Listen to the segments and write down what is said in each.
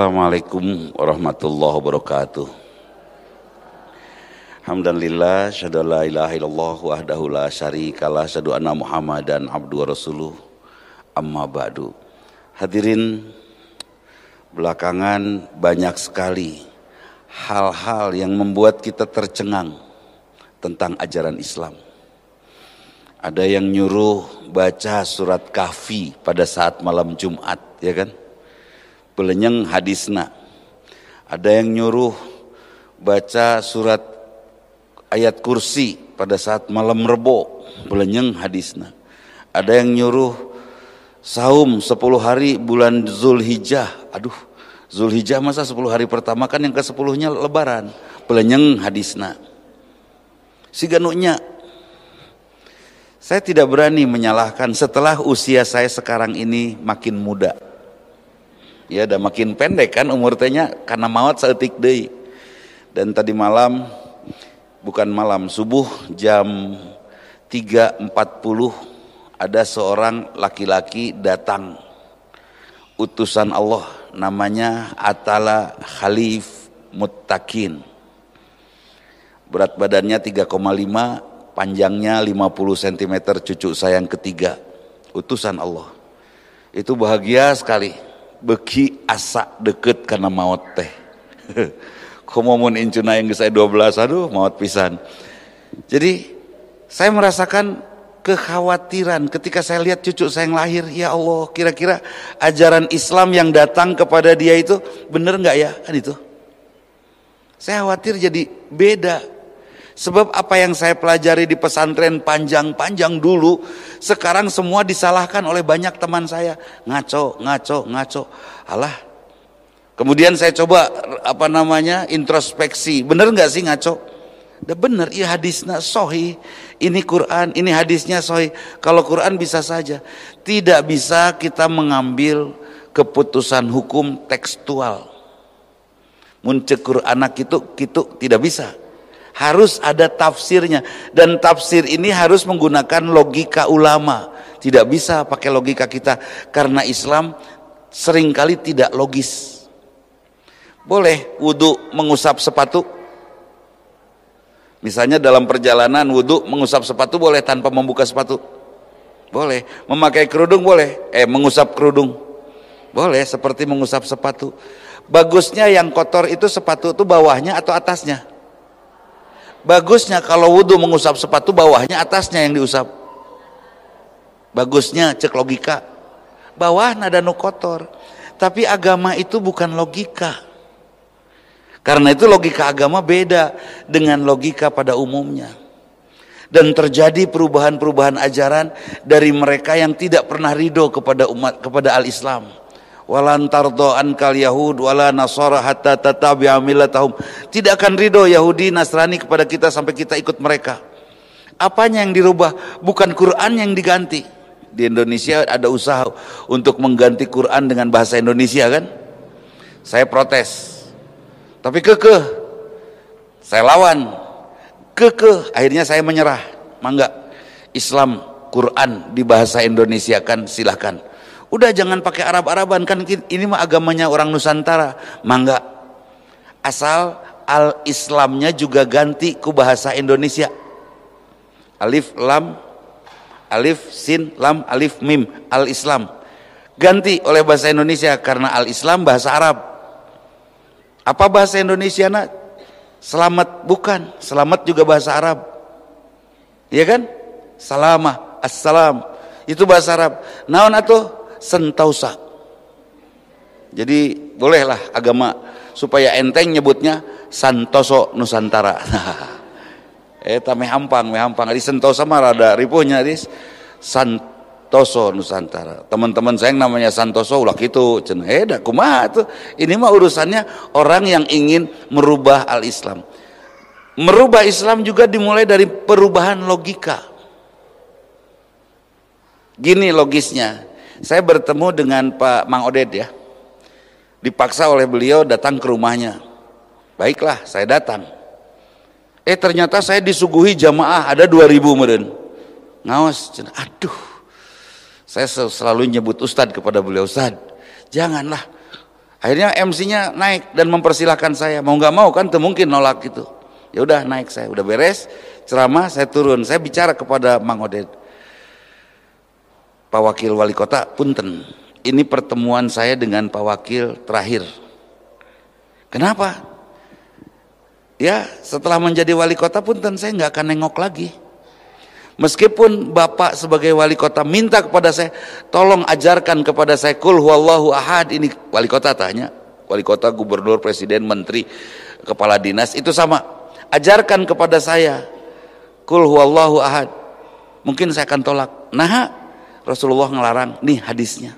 Assalamualaikum warahmatullahi wabarakatuh. Alhamdulillah, syadu la ilaha illallah wahdahu la syarika la syadu anna muhammadan abdu rasuluh amma ba'du. Hadirin belakangan banyak sekali hal-hal yang membuat kita tercengang tentang ajaran Islam. Ada yang nyuruh baca surat kahfi pada saat malam Jumat, ya kan? pelenyeng hadisna. Ada yang nyuruh baca surat ayat kursi pada saat malam rebo, pelenyeng hadisna. Ada yang nyuruh saum 10 hari bulan Zulhijjah. Aduh, Zulhijjah masa 10 hari pertama kan yang ke 10-nya lebaran. Pelenyeng hadisna. Si ganunya, saya tidak berani menyalahkan setelah usia saya sekarang ini makin muda ya udah makin pendek kan umur tehnya karena maut seetik deh dan tadi malam bukan malam subuh jam 3.40 ada seorang laki-laki datang utusan Allah namanya Atala Khalif Muttakin berat badannya 3,5 panjangnya 50 cm cucu sayang ketiga utusan Allah itu bahagia sekali beki asa deket karena maut teh komomun incuna yang saya 12 aduh maut pisan jadi saya merasakan kekhawatiran ketika saya lihat cucu saya yang lahir ya Allah kira-kira ajaran Islam yang datang kepada dia itu bener nggak ya kan itu saya khawatir jadi beda Sebab apa yang saya pelajari di pesantren panjang-panjang dulu, sekarang semua disalahkan oleh banyak teman saya. Ngaco, ngaco, ngaco. Allah. Kemudian saya coba apa namanya introspeksi. Bener nggak sih ngaco? Dah bener, iya hadisnya sohi. Ini Quran, ini hadisnya sohi. Kalau Quran bisa saja. Tidak bisa kita mengambil keputusan hukum tekstual. Mun anak itu, itu tidak bisa. Harus ada tafsirnya dan tafsir ini harus menggunakan logika ulama. Tidak bisa pakai logika kita karena Islam seringkali tidak logis. Boleh wudhu mengusap sepatu? Misalnya dalam perjalanan wudhu mengusap sepatu boleh tanpa membuka sepatu? Boleh. Memakai kerudung boleh. Eh mengusap kerudung. Boleh seperti mengusap sepatu. Bagusnya yang kotor itu sepatu itu bawahnya atau atasnya? Bagusnya kalau wudhu mengusap sepatu bawahnya atasnya yang diusap. Bagusnya cek logika. Bawah nada nu kotor. Tapi agama itu bukan logika. Karena itu logika agama beda dengan logika pada umumnya. Dan terjadi perubahan-perubahan ajaran dari mereka yang tidak pernah ridho kepada umat kepada al-Islam walan tardo ankal yahud wala nasara hatta tatabi'a millatahum. Tidak akan ridho Yahudi Nasrani kepada kita sampai kita ikut mereka. Apanya yang dirubah? Bukan Quran yang diganti. Di Indonesia ada usaha untuk mengganti Quran dengan bahasa Indonesia kan? Saya protes. Tapi kekeh. Saya lawan. Kekeh. Akhirnya saya menyerah. Mangga. Islam Quran di bahasa Indonesia kan silahkan Udah jangan pakai Arab-Araban kan ini mah agamanya orang Nusantara. Mangga. Asal al-Islamnya juga ganti ku bahasa Indonesia. Alif lam alif sin lam alif mim al-Islam. Ganti oleh bahasa Indonesia karena al-Islam bahasa Arab. Apa bahasa Indonesia nak? Selamat bukan, selamat juga bahasa Arab. Iya kan? Salamah, assalam. Itu bahasa Arab. Naon atuh? Sentosa. Jadi bolehlah agama supaya enteng nyebutnya Santoso Nusantara. Eh, tapi hampang, hampang. Di Sentosa mah rada ripuhnya di Santoso Nusantara. Teman-teman saya yang namanya Santoso ulah gitu. Cen, eh, dah kumah tuh. Ini mah urusannya orang yang ingin merubah al-Islam. Merubah Islam juga dimulai dari perubahan logika. Gini logisnya. Saya bertemu dengan Pak Mang Oded ya. Dipaksa oleh beliau datang ke rumahnya. Baiklah, saya datang. Eh ternyata saya disuguhi jamaah ada 2000 meren. Ngawas, aduh. Saya selalu nyebut ustad kepada beliau, ustad. Janganlah. Akhirnya MC-nya naik dan mempersilahkan saya. Mau nggak mau kan mungkin nolak gitu. Ya udah naik saya, udah beres ceramah saya turun. Saya bicara kepada Mang Oded. Pak Wakil Wali Kota Punten. Ini pertemuan saya dengan Pak Wakil terakhir. Kenapa? Ya setelah menjadi wali kota Punten saya nggak akan nengok lagi. Meskipun Bapak sebagai wali kota minta kepada saya, tolong ajarkan kepada saya kul huwallahu ahad ini wali kota tanya, wali kota, gubernur, presiden, menteri, kepala dinas itu sama. Ajarkan kepada saya kul huwallahu ahad. Mungkin saya akan tolak. Nah, Rasulullah ngelarang. Nih hadisnya.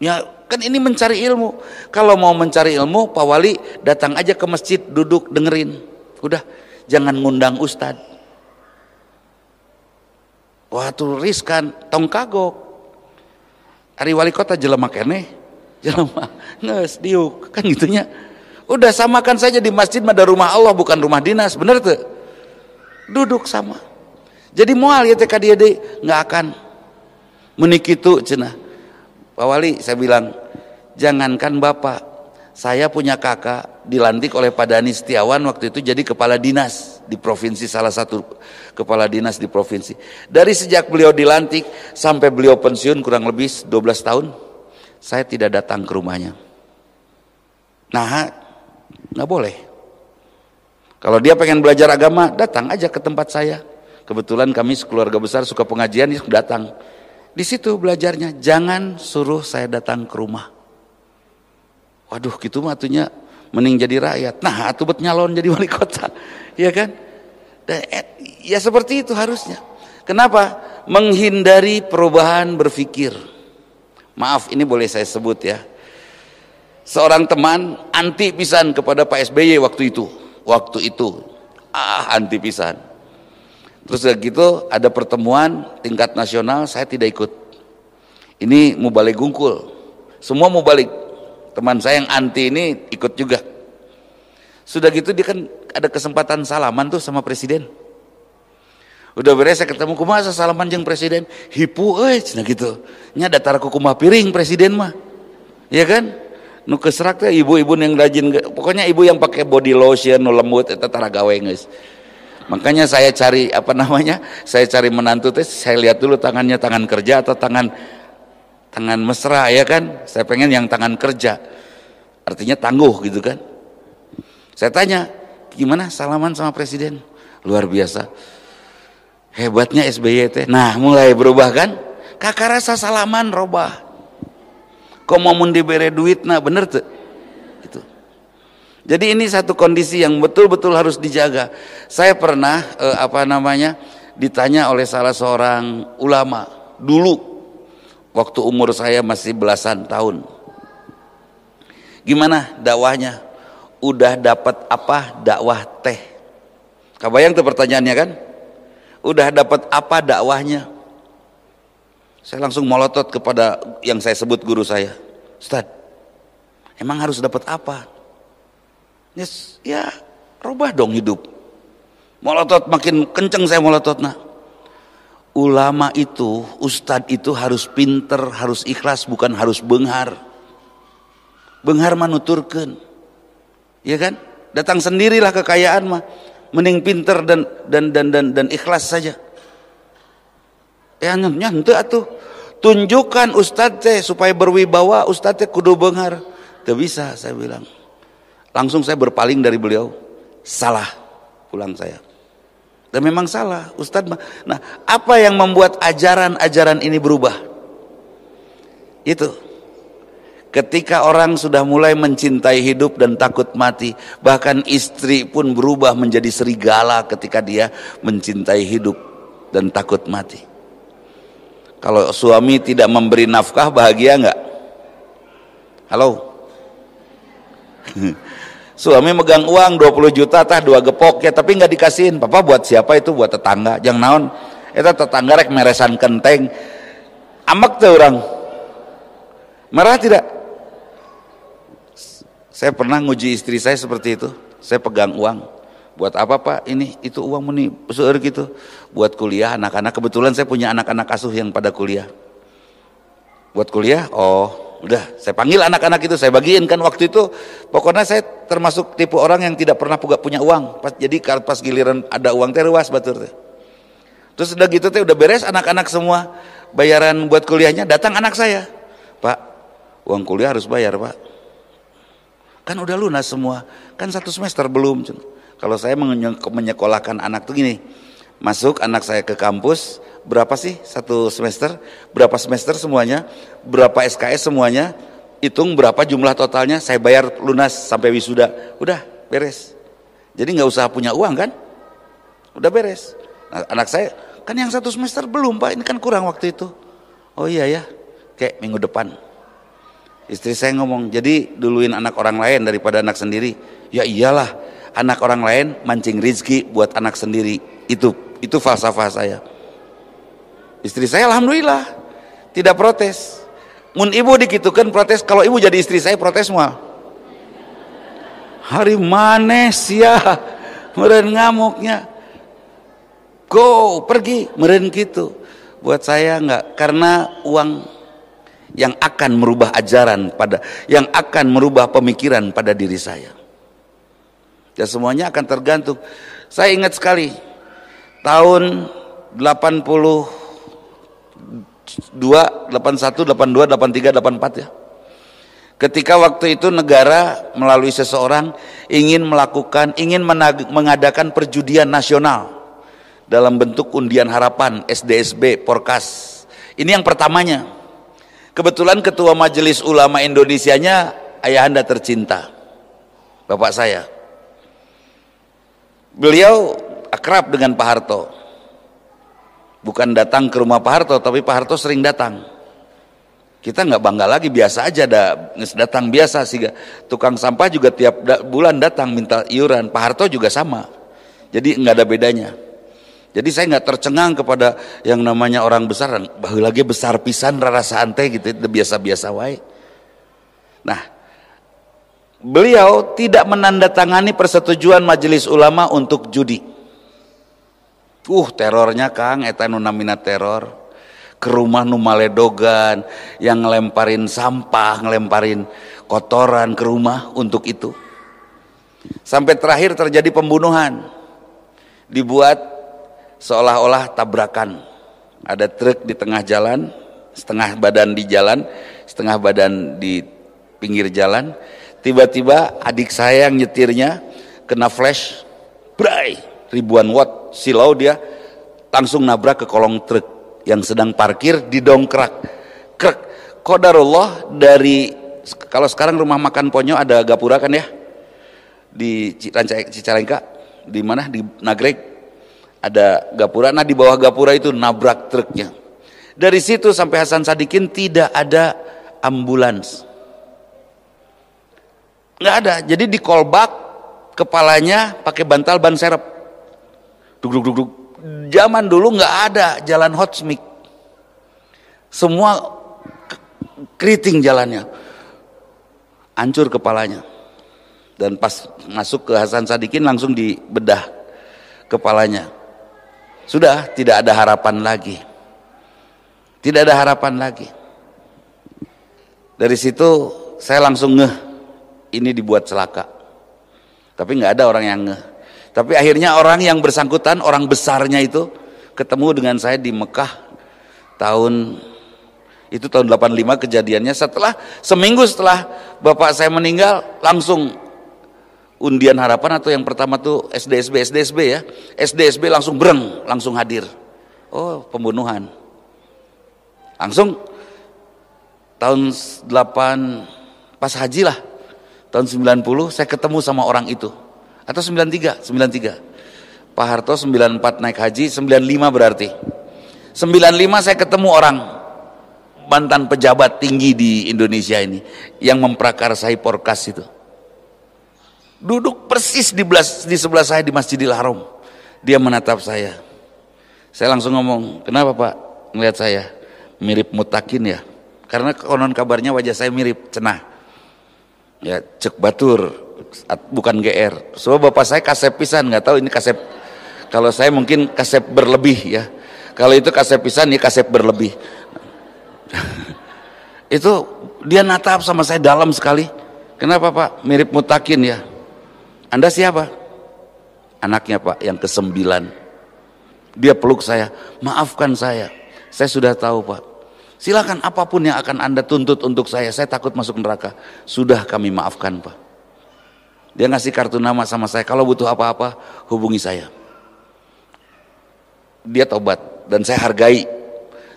Ya kan ini mencari ilmu. Kalau mau mencari ilmu, Pak Wali datang aja ke masjid, duduk, dengerin. Udah, jangan ngundang ustad. Wah turis kan, tong kagok. Hari wali kota jelema kene, jelema nges diuk kan gitunya. Udah samakan saja di masjid mah rumah Allah bukan rumah dinas, bener tuh? Duduk sama jadi mual ya TKD dia deh nggak akan menikitu cina, Pak Wali saya bilang jangankan bapak saya punya kakak dilantik oleh Pak Dani Setiawan waktu itu jadi kepala dinas di provinsi salah satu kepala dinas di provinsi. Dari sejak beliau dilantik sampai beliau pensiun kurang lebih 12 tahun saya tidak datang ke rumahnya. Nah, nggak boleh. Kalau dia pengen belajar agama, datang aja ke tempat saya. Kebetulan kami sekeluarga besar suka pengajian, dia datang. Di situ belajarnya, jangan suruh saya datang ke rumah. Waduh, gitu matunya, atunya mending jadi rakyat. Nah, atuh bet nyalon jadi wali kota. Iya kan? Eh, ya seperti itu harusnya. Kenapa? Menghindari perubahan berpikir. Maaf, ini boleh saya sebut ya. Seorang teman anti pisan kepada Pak SBY waktu itu. Waktu itu, ah anti pisan. Terus udah gitu ada pertemuan tingkat nasional, saya tidak ikut. Ini mau balik gungkul. Semua mau balik. Teman saya yang anti ini ikut juga. Sudah gitu dia kan ada kesempatan salaman tuh sama presiden. Udah beres saya ketemu saya salaman jeng presiden. Hipu eh, cenah gitu. Nya datar ku kumaha piring presiden mah. Iya kan? Nu keserak ibu-ibu yang rajin pokoknya ibu yang pakai body lotion nu lembut itu tara gawe Makanya saya cari apa namanya? Saya cari menantu teh saya lihat dulu tangannya tangan kerja atau tangan tangan mesra ya kan? Saya pengen yang tangan kerja. Artinya tangguh gitu kan. Saya tanya, "Gimana salaman sama presiden?" Luar biasa. Hebatnya SBY teh. Nah, mulai berubah kan? Kakak rasa salaman robah. Kok mau diberi duit nah bener tuh jadi ini satu kondisi yang betul-betul harus dijaga. Saya pernah eh, apa namanya ditanya oleh salah seorang ulama dulu waktu umur saya masih belasan tahun. Gimana dakwahnya? Udah dapat apa dakwah teh? Kabayang tuh pertanyaannya kan? Udah dapat apa dakwahnya? Saya langsung melotot kepada yang saya sebut guru saya. Ustaz, emang harus dapat apa? Yes, ya rubah dong hidup. Molotot makin kenceng saya Nah, Ulama itu, ustadz itu harus pinter, harus ikhlas, bukan harus benghar. Benghar manuturkan. Ya kan? Datang sendirilah kekayaan mah. Mending pinter dan dan dan dan, dan ikhlas saja. Ya eh, anu, nyantu atuh. Tunjukkan ustadz teh supaya berwibawa, ustadz teh kudu benghar. Tidak bisa saya bilang. Langsung saya berpaling dari beliau. Salah pulang saya. Dan memang salah, Ustadz. Nah, apa yang membuat ajaran-ajaran ini berubah? Itu. Ketika orang sudah mulai mencintai hidup dan takut mati, bahkan istri pun berubah menjadi serigala ketika dia mencintai hidup dan takut mati. Kalau suami tidak memberi nafkah, bahagia nggak? Halo. Suami megang uang 20 juta tah dua gepok ya tapi nggak dikasihin. Papa buat siapa itu? Buat tetangga. jangan naon? Eta tetangga rek meresan kenteng. amek tuh orang. Marah tidak? Saya pernah nguji istri saya seperti itu. Saya pegang uang buat apa pak ini itu uang muni besar gitu buat kuliah anak-anak kebetulan saya punya anak-anak asuh yang pada kuliah buat kuliah oh udah saya panggil anak-anak itu saya bagiin kan waktu itu pokoknya saya termasuk tipe orang yang tidak pernah punya uang pas jadi pas giliran ada uang teh ruas batur teh terus udah gitu teh udah beres anak-anak semua bayaran buat kuliahnya datang anak saya pak uang kuliah harus bayar pak kan udah lunas semua kan satu semester belum kalau saya menyekolahkan anak tuh gini masuk anak saya ke kampus berapa sih satu semester, berapa semester semuanya, berapa SKS semuanya, hitung berapa jumlah totalnya, saya bayar lunas sampai wisuda, udah beres. Jadi nggak usah punya uang kan, udah beres. Nah, anak saya kan yang satu semester belum pak, ini kan kurang waktu itu. Oh iya ya, kayak minggu depan. Istri saya ngomong, jadi duluin anak orang lain daripada anak sendiri. Ya iyalah, anak orang lain mancing rizki buat anak sendiri. Itu itu falsafah saya. Istri saya alhamdulillah tidak protes. Mun ibu dikitukan protes, kalau ibu jadi istri saya protes semua. Hari manes ya, meren ngamuknya. Go pergi meren gitu. Buat saya enggak karena uang yang akan merubah ajaran pada yang akan merubah pemikiran pada diri saya. Ya semuanya akan tergantung. Saya ingat sekali tahun 80 2, 81, 82, 83, 84 ya. Ketika waktu itu negara melalui seseorang ingin melakukan, ingin mengadakan perjudian nasional dalam bentuk undian harapan, SDSB, Porkas. Ini yang pertamanya. Kebetulan Ketua Majelis Ulama Indonesianya ayahanda tercinta, bapak saya. Beliau akrab dengan Pak Harto. Bukan datang ke rumah Pak Harto, tapi Pak Harto sering datang. Kita nggak bangga lagi, biasa aja ada datang biasa sih. Tukang sampah juga tiap da bulan datang minta iuran, Pak Harto juga sama. Jadi nggak ada bedanya. Jadi saya nggak tercengang kepada yang namanya orang besar, bahwa lagi besar pisan rasa ante gitu, biasa-biasa wae. Nah, beliau tidak menandatangani persetujuan majelis ulama untuk judi uh terornya Kang eta nu namina teror ke rumah nu maledogan yang ngelemparin sampah ngelemparin kotoran ke rumah untuk itu sampai terakhir terjadi pembunuhan dibuat seolah-olah tabrakan ada truk di tengah jalan setengah badan di jalan setengah badan di pinggir jalan tiba-tiba adik saya yang nyetirnya kena flash bray ribuan watt silau dia langsung nabrak ke kolong truk yang sedang parkir didongkrak. Krek. Kodarullah dari kalau sekarang rumah makan Ponyo ada gapura kan ya? Di Cicalengka, di mana? Di Nagrek Ada gapura. Nah, di bawah gapura itu nabrak truknya. Dari situ sampai Hasan Sadikin tidak ada ambulans. nggak ada. Jadi di kolbak kepalanya pakai bantal ban serep Duk, duk, duk, duk. Zaman dulu nggak ada jalan hot mic. Semua keriting jalannya. Hancur kepalanya. Dan pas masuk ke Hasan Sadikin langsung dibedah kepalanya. Sudah tidak ada harapan lagi. Tidak ada harapan lagi. Dari situ saya langsung ngeh ini dibuat celaka. Tapi nggak ada orang yang ngeh. Tapi akhirnya orang yang bersangkutan, orang besarnya itu ketemu dengan saya di Mekah tahun itu tahun 85 kejadiannya setelah seminggu setelah bapak saya meninggal langsung undian harapan atau yang pertama tuh SDSB SDSB ya. SDSB langsung breng, langsung hadir. Oh, pembunuhan. Langsung tahun 8 pas haji lah tahun 90 saya ketemu sama orang itu atau 93, 93. Pak Harto 94 naik haji, 95 berarti. 95 saya ketemu orang mantan pejabat tinggi di Indonesia ini yang memprakarsai Porkas itu. Duduk persis di, belas, di sebelah saya di Masjidil Haram. Dia menatap saya. Saya langsung ngomong, kenapa Pak melihat saya? Mirip mutakin ya? Karena konon kabarnya wajah saya mirip cenah. Ya, cek batur bukan GR. Soalnya bapak saya kasep pisan, nggak tahu ini kasep. Kalau saya mungkin kasep berlebih ya. Kalau itu kasep pisan, ya kasep berlebih. itu dia natap sama saya dalam sekali. Kenapa pak? Mirip mutakin ya. Anda siapa? Anaknya pak, yang kesembilan. Dia peluk saya, maafkan saya. Saya sudah tahu pak. Silakan apapun yang akan Anda tuntut untuk saya, saya takut masuk neraka. Sudah kami maafkan Pak. Dia ngasih kartu nama sama saya. Kalau butuh apa-apa, hubungi saya. Dia tobat dan saya hargai.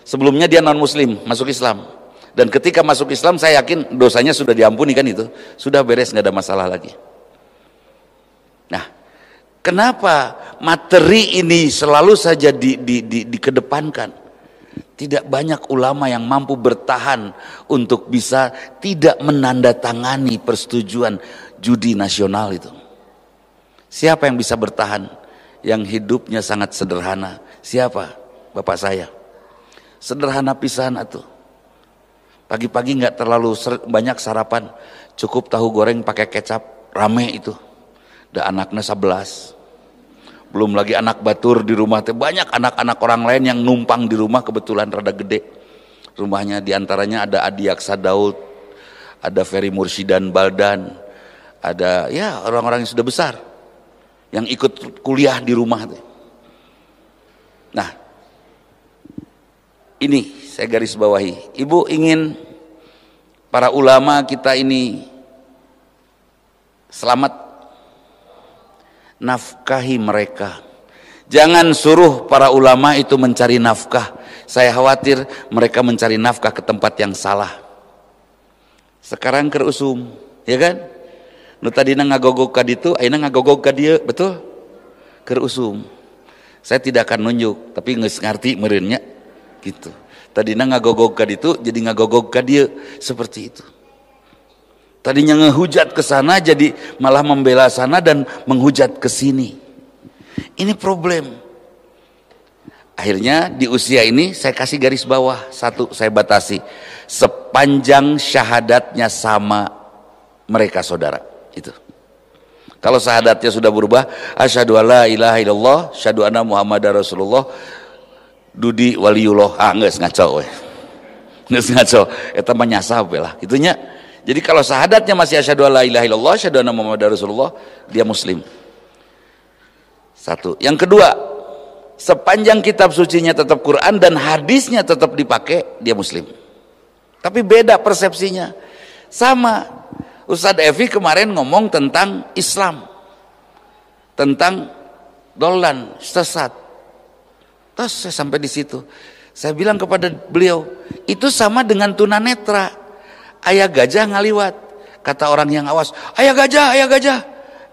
Sebelumnya dia non muslim, masuk Islam. Dan ketika masuk Islam saya yakin dosanya sudah diampuni kan itu. Sudah beres nggak ada masalah lagi. Nah, kenapa materi ini selalu saja di, di, di, dikedepankan? Tidak banyak ulama yang mampu bertahan untuk bisa tidak menandatangani persetujuan judi nasional itu. Siapa yang bisa bertahan? Yang hidupnya sangat sederhana. Siapa? Bapak saya. Sederhana pisahan atau Pagi-pagi nggak terlalu banyak sarapan, cukup tahu goreng pakai kecap, rame itu. Dan anaknya sebelas, belum lagi anak batur di rumah teh banyak anak-anak orang lain yang numpang di rumah kebetulan rada gede rumahnya diantaranya ada Adiaksa Daud ada Ferry Mursidan Baldan ada ya orang-orang yang sudah besar yang ikut kuliah di rumah teh nah ini saya garis bawahi ibu ingin para ulama kita ini selamat nafkahi mereka. Jangan suruh para ulama itu mencari nafkah. Saya khawatir mereka mencari nafkah ke tempat yang salah. Sekarang ke ya kan? Nu tadi ngagogog ka ditu, ayeuna ngagogog ka dieu, betul? Ke Saya tidak akan nunjuk, tapi geus ngarti meureunnya. Gitu. tadi ngagogog ka ditu jadi ngagogog ka dieu, seperti itu. Tadinya ngehujat ke sana jadi malah membela sana dan menghujat ke sini. Ini problem. Akhirnya di usia ini saya kasih garis bawah satu saya batasi sepanjang syahadatnya sama mereka saudara itu. Kalau syahadatnya sudah berubah asyhadu alla ilaha illallah syahadu anna muhammadar rasulullah dudi waliullah ah enggak ngaco we. Geus ngaco eta mah lah. Itunya jadi kalau sahadatnya masih asyhadu alla ilaha illallah, asyhadu anna muhammadar rasulullah, dia muslim. Satu. Yang kedua, sepanjang kitab sucinya tetap Quran dan hadisnya tetap dipakai, dia muslim. Tapi beda persepsinya. Sama. Ustadz Evi kemarin ngomong tentang Islam. Tentang dolan, sesat. Terus saya sampai di situ. Saya bilang kepada beliau, itu sama dengan tunanetra ayah gajah ngaliwat. Kata orang yang awas, ayah gajah, ayah gajah.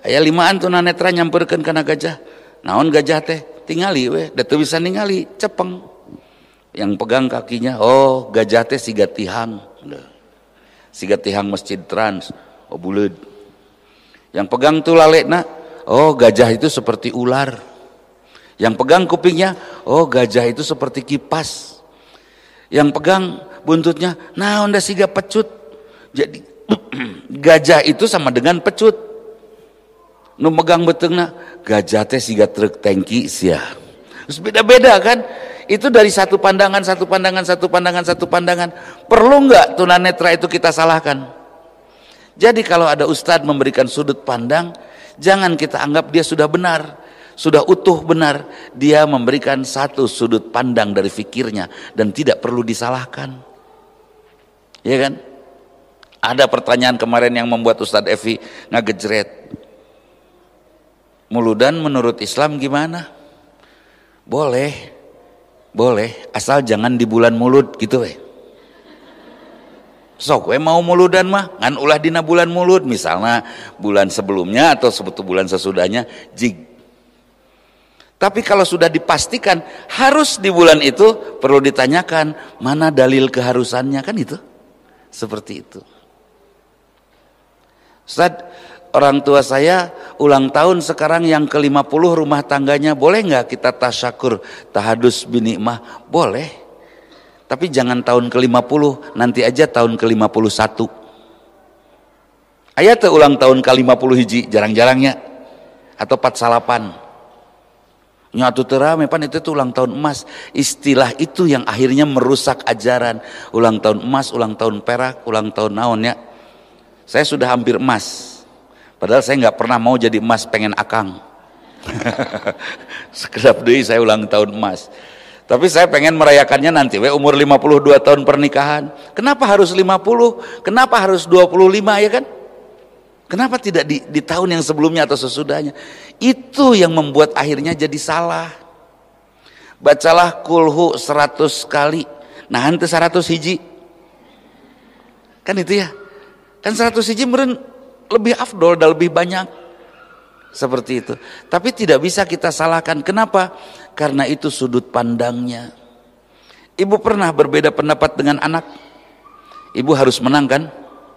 Ayah limaan tunanetra nyamperkan karena gajah. Naon gajah teh, tingali weh datu bisa ningali, cepeng. Yang pegang kakinya, oh gajah teh si tihang. si tihang masjid trans, oh bulud. Yang pegang tuh lalekna, oh gajah itu seperti ular. Yang pegang kupingnya, oh gajah itu seperti kipas. Yang pegang buntutnya, naon onda siga pecut. Jadi gajah itu sama dengan pecut. Nu megang betengna, gajah teh siga truk tangki sia. Terus beda-beda kan? Itu dari satu pandangan, satu pandangan, satu pandangan, satu pandangan. Perlu nggak tunanetra itu kita salahkan? Jadi kalau ada ustadz memberikan sudut pandang, jangan kita anggap dia sudah benar, sudah utuh benar. Dia memberikan satu sudut pandang dari fikirnya dan tidak perlu disalahkan. Ya kan? Ada pertanyaan kemarin yang membuat Ustadz Evi ngegejret. Muludan menurut Islam gimana? Boleh, boleh, asal jangan di bulan mulut gitu weh. Sok gue mau muludan mah, ngan ulah dina bulan mulut misalnya bulan sebelumnya atau sebetul bulan sesudahnya jig. Tapi kalau sudah dipastikan harus di bulan itu perlu ditanyakan mana dalil keharusannya kan itu. Seperti itu. Ustaz, orang tua saya ulang tahun sekarang yang ke-50 rumah tangganya boleh nggak kita tasyakur tahadus binikmah? Boleh. Tapi jangan tahun ke-50, nanti aja tahun ke-51. Ayat ulang tahun ke-50 hiji jarang-jarangnya atau 48. Nyatu terame pan itu tuh ulang tahun emas. Istilah itu yang akhirnya merusak ajaran. Ulang tahun emas, ulang tahun perak, ulang tahun naon ya saya sudah hampir emas. Padahal saya nggak pernah mau jadi emas pengen akang. Sekedap deh saya ulang tahun emas. Tapi saya pengen merayakannya nanti we umur 52 tahun pernikahan. Kenapa harus 50? Kenapa harus 25 ya kan? Kenapa tidak di, di tahun yang sebelumnya atau sesudahnya? Itu yang membuat akhirnya jadi salah. Bacalah kulhu 100 kali. Nah, hantu 100 hiji. Kan itu ya. Kan 100 hiji meren lebih afdol dan lebih banyak. Seperti itu. Tapi tidak bisa kita salahkan. Kenapa? Karena itu sudut pandangnya. Ibu pernah berbeda pendapat dengan anak? Ibu harus menang kan?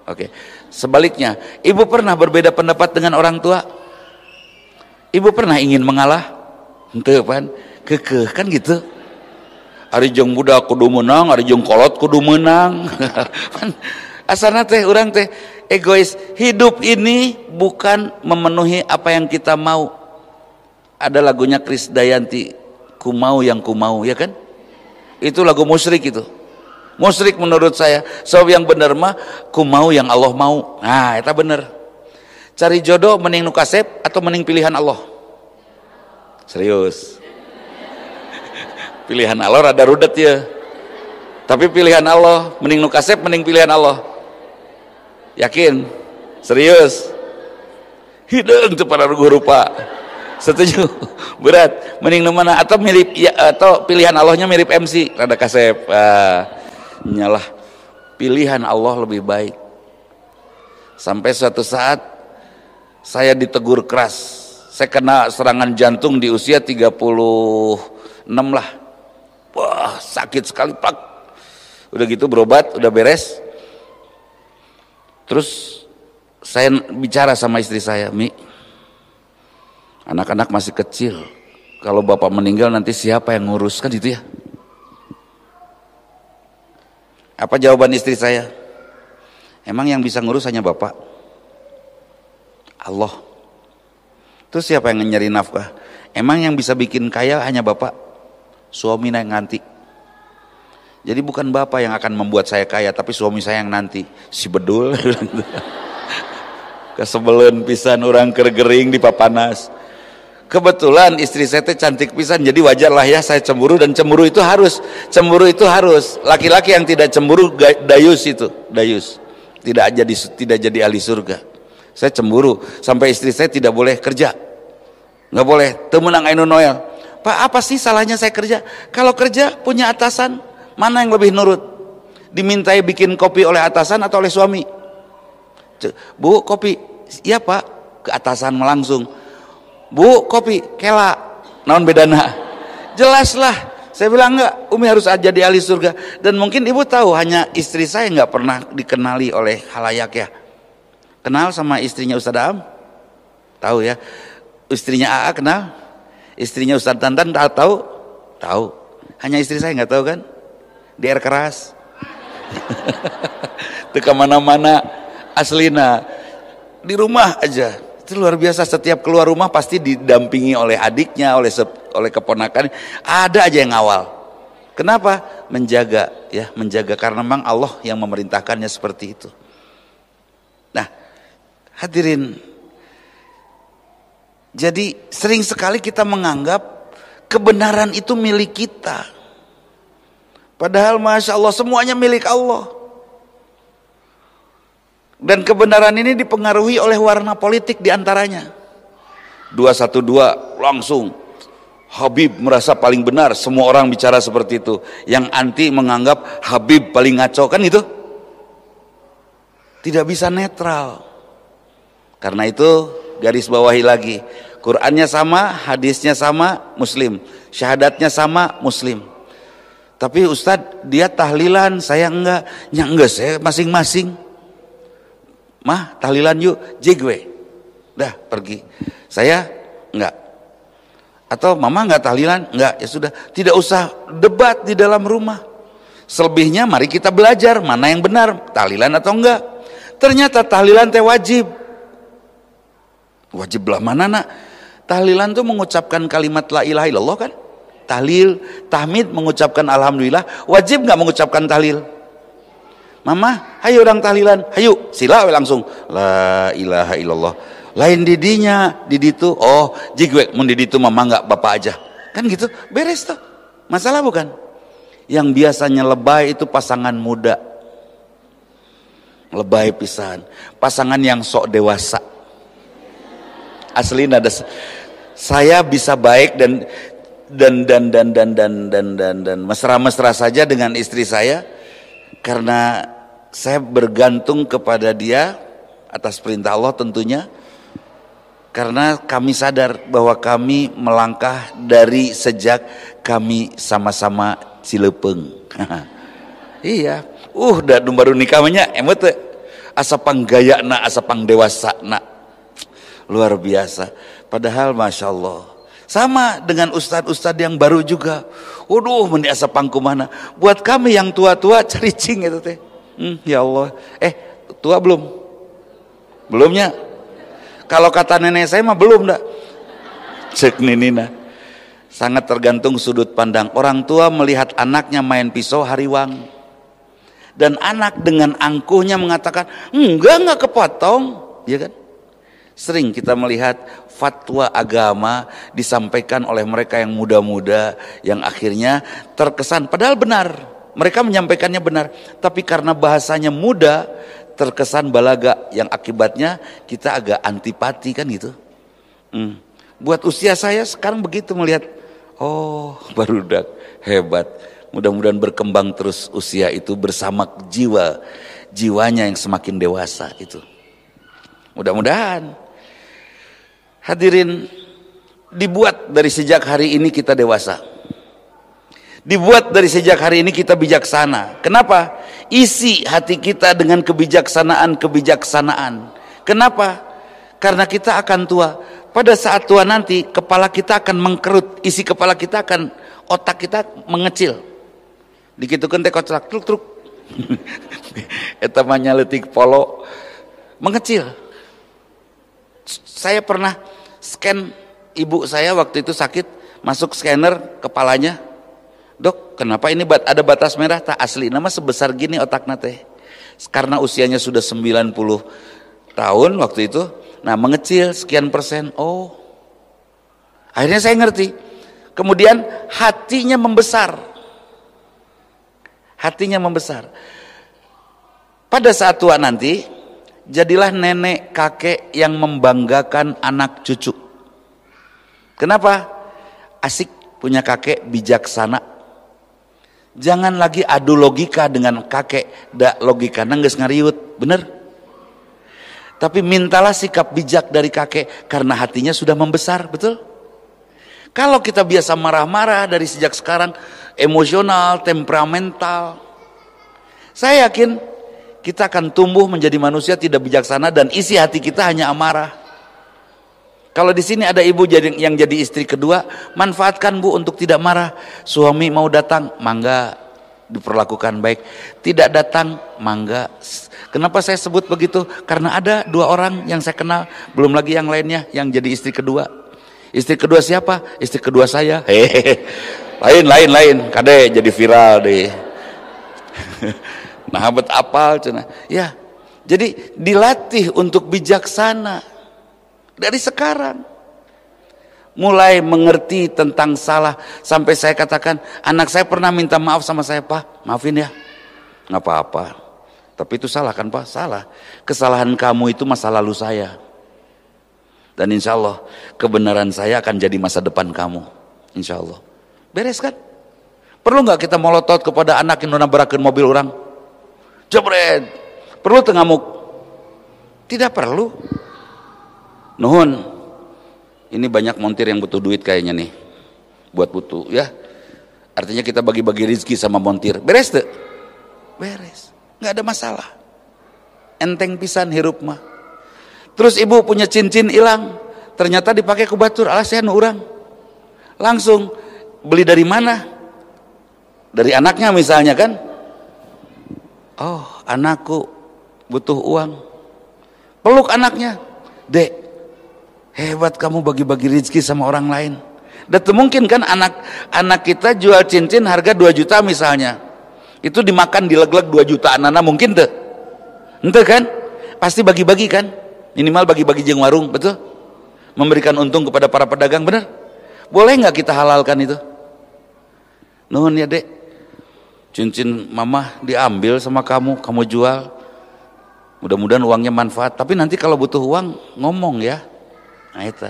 Oke. Sebaliknya, ibu pernah berbeda pendapat dengan orang tua? Ibu pernah ingin mengalah? Entah pan, kekeh kan gitu. Ari jeng budak kudu menang, ari jeng kolot kudu menang. Asana teh orang teh egois. Hidup ini bukan memenuhi apa yang kita mau. Ada lagunya Kris Dayanti, ku mau yang ku mau, ya kan? Itu lagu musrik itu. musrik menurut saya. Sebab so, yang benar mah ku mau yang Allah mau. Nah, itu benar. Cari jodoh mending nukasep atau mending pilihan Allah. Serius. Pilihan Allah rada rudet ya. Tapi pilihan Allah, mending nukasep, mending pilihan Allah. Yakin? Serius? Hidung tuh para guru rupa. Setuju? Berat. Mending mana atau mirip ya, atau pilihan Allahnya mirip MC rada kasep. Uh, nyalah. Pilihan Allah lebih baik. Sampai suatu saat saya ditegur keras. Saya kena serangan jantung di usia 36 lah. Wah, sakit sekali, Pak. Udah gitu berobat, udah beres. Terus saya bicara sama istri saya, Mi, anak-anak masih kecil. Kalau bapak meninggal nanti siapa yang ngurus kan itu ya? Apa jawaban istri saya? Emang yang bisa ngurus hanya bapak? Allah. Terus siapa yang nyari nafkah? Emang yang bisa bikin kaya hanya bapak? Suami yang nganti. Jadi bukan bapak yang akan membuat saya kaya, tapi suami saya yang nanti si bedul. Kesebelen pisan orang kergering di papanas. Kebetulan istri saya teh cantik pisan, jadi wajarlah ya saya cemburu dan cemburu itu harus, cemburu itu harus. Laki-laki yang tidak cemburu dayus itu, dayus. Tidak jadi tidak jadi ahli surga. Saya cemburu sampai istri saya tidak boleh kerja. nggak boleh, temenang Ainu Noel. Pak, apa sih salahnya saya kerja? Kalau kerja punya atasan, Mana yang lebih nurut? Dimintai bikin kopi oleh atasan atau oleh suami? Bu, kopi. Iya, Pak. Ke atasan langsung. Bu, kopi. Kela. Naon bedana? Jelaslah. Saya bilang enggak, Umi harus di ahli surga. Dan mungkin ibu tahu hanya istri saya enggak pernah dikenali oleh halayak ya. Kenal sama istrinya Ustaz Am? Tahu ya. Istrinya AA kenal? Istrinya Ustaz Tantan tahu? Tahu. Hanya istri saya enggak tahu kan? di air keras itu kemana-mana aslina di rumah aja itu luar biasa setiap keluar rumah pasti didampingi oleh adiknya oleh oleh keponakan ada aja yang ngawal kenapa menjaga ya menjaga karena memang Allah yang memerintahkannya seperti itu nah hadirin jadi sering sekali kita menganggap kebenaran itu milik kita Padahal Masya Allah semuanya milik Allah. Dan kebenaran ini dipengaruhi oleh warna politik diantaranya. 212 langsung. Habib merasa paling benar, semua orang bicara seperti itu. Yang anti menganggap Habib paling ngaco, kan itu? Tidak bisa netral. Karena itu garis bawahi lagi. Qurannya sama, hadisnya sama, muslim. Syahadatnya sama, muslim. Tapi Ustad dia tahlilan, saya enggak. Ya enggak, saya masing-masing. Mah, tahlilan yuk, jigwe. Dah, pergi. Saya enggak. Atau mama enggak tahlilan? Enggak, ya sudah. Tidak usah debat di dalam rumah. Selebihnya mari kita belajar mana yang benar, tahlilan atau enggak. Ternyata tahlilan teh wajib. Wajiblah mana nak? Tahlilan tuh mengucapkan kalimat la ilaha illallah kan? tahlil, tahmid mengucapkan alhamdulillah, wajib nggak mengucapkan tahlil? Mama, ayo orang tahlilan, ayo sila langsung. La ilaha illallah. Lain didinya, diditu, oh, jigwek, mun didi itu mama nggak bapak aja. Kan gitu, beres tuh. Masalah bukan? Yang biasanya lebay itu pasangan muda. Lebay pisahan, Pasangan yang sok dewasa. Asli ada saya bisa baik dan dan dan dan dan dan dan dan dan mesra-mesra saja dengan istri saya karena saya bergantung kepada dia atas perintah Allah tentunya karena kami sadar bahwa kami melangkah dari sejak kami sama-sama Cilepeng. iya. Uh, dan baru nikahnya emot asa panggaya gaya asa pang dewasa nak Luar biasa. Padahal Masya Allah sama dengan ustad-ustad yang baru juga. Waduh, meni asa pangku mana. Buat kami yang tua-tua cericing itu teh. Hmm, ya Allah. Eh, tua belum? Belumnya? Kalau kata nenek saya mah belum dah. Cek nina, Sangat tergantung sudut pandang. Orang tua melihat anaknya main pisau hariwang. Dan anak dengan angkuhnya mengatakan, enggak, enggak kepotong. Ya kan? Sering kita melihat fatwa agama disampaikan oleh mereka yang muda-muda yang akhirnya terkesan padahal benar. Mereka menyampaikannya benar, tapi karena bahasanya muda terkesan balaga yang akibatnya kita agak antipati kan gitu. Hmm. Buat usia saya sekarang begitu melihat, oh barudak hebat. Mudah-mudahan berkembang terus usia itu bersama jiwa, jiwanya yang semakin dewasa itu. Mudah-mudahan. Hadirin, dibuat dari sejak hari ini kita dewasa. Dibuat dari sejak hari ini kita bijaksana. Kenapa? Isi hati kita dengan kebijaksanaan-kebijaksanaan. Kenapa? Karena kita akan tua. Pada saat tua nanti, kepala kita akan mengkerut. Isi kepala kita akan, otak kita mengecil. Dikitukan teh kocak, truk-truk. Etamanya letik polo. Mengecil. Saya pernah scan ibu saya waktu itu sakit masuk scanner kepalanya dok kenapa ini ada batas merah tak asli nama sebesar gini otak nate karena usianya sudah 90 tahun waktu itu nah mengecil sekian persen oh akhirnya saya ngerti kemudian hatinya membesar hatinya membesar pada saat tua nanti jadilah nenek kakek yang membanggakan anak cucu. Kenapa? Asik punya kakek bijaksana. Jangan lagi adu logika dengan kakek, dak logika nangis ngariut, bener? Tapi mintalah sikap bijak dari kakek karena hatinya sudah membesar, betul? Kalau kita biasa marah-marah dari sejak sekarang, emosional, temperamental, saya yakin kita akan tumbuh menjadi manusia tidak bijaksana dan isi hati kita hanya amarah. Kalau di sini ada ibu yang jadi istri kedua, manfaatkan bu untuk tidak marah. Suami mau datang, mangga diperlakukan baik. Tidak datang, mangga. Kenapa saya sebut begitu? Karena ada dua orang yang saya kenal, belum lagi yang lainnya yang jadi istri kedua. Istri kedua siapa? Istri kedua saya. Hehehe. Lain, lain, lain. Kade jadi viral deh. Nah, habat apal cina. Ya. Jadi dilatih untuk bijaksana dari sekarang. Mulai mengerti tentang salah sampai saya katakan, anak saya pernah minta maaf sama saya, "Pak, maafin ya." nggak apa-apa. Tapi itu salah kan, Pak? Salah. Kesalahan kamu itu masa lalu saya. Dan insya Allah kebenaran saya akan jadi masa depan kamu. Insya Allah. Beres kan? Perlu nggak kita molotot kepada anak yang nona mobil orang? jebret. Perlu tengamuk? Tidak perlu. Nuhun. Ini banyak montir yang butuh duit kayaknya nih. Buat butuh ya. Artinya kita bagi-bagi rezeki sama montir. Beres tuh? Beres. nggak ada masalah. Enteng pisan hirup mah. Terus ibu punya cincin hilang. Ternyata dipakai kubatur. batur orang. Langsung beli dari mana? Dari anaknya misalnya kan? Oh, anakku butuh uang. Peluk anaknya. Dek, hebat kamu bagi-bagi rezeki sama orang lain. Dan mungkin kan anak anak kita jual cincin harga 2 juta misalnya. Itu dimakan dileg-leg 2 juta anak-anak mungkin tuh. Ente kan? Pasti bagi-bagi kan? Minimal bagi-bagi jeng warung, betul? Memberikan untung kepada para pedagang, benar? Boleh nggak kita halalkan itu? Nuhun ya dek, cincin mama diambil sama kamu, kamu jual. Mudah-mudahan uangnya manfaat. Tapi nanti kalau butuh uang ngomong ya. Nah itu.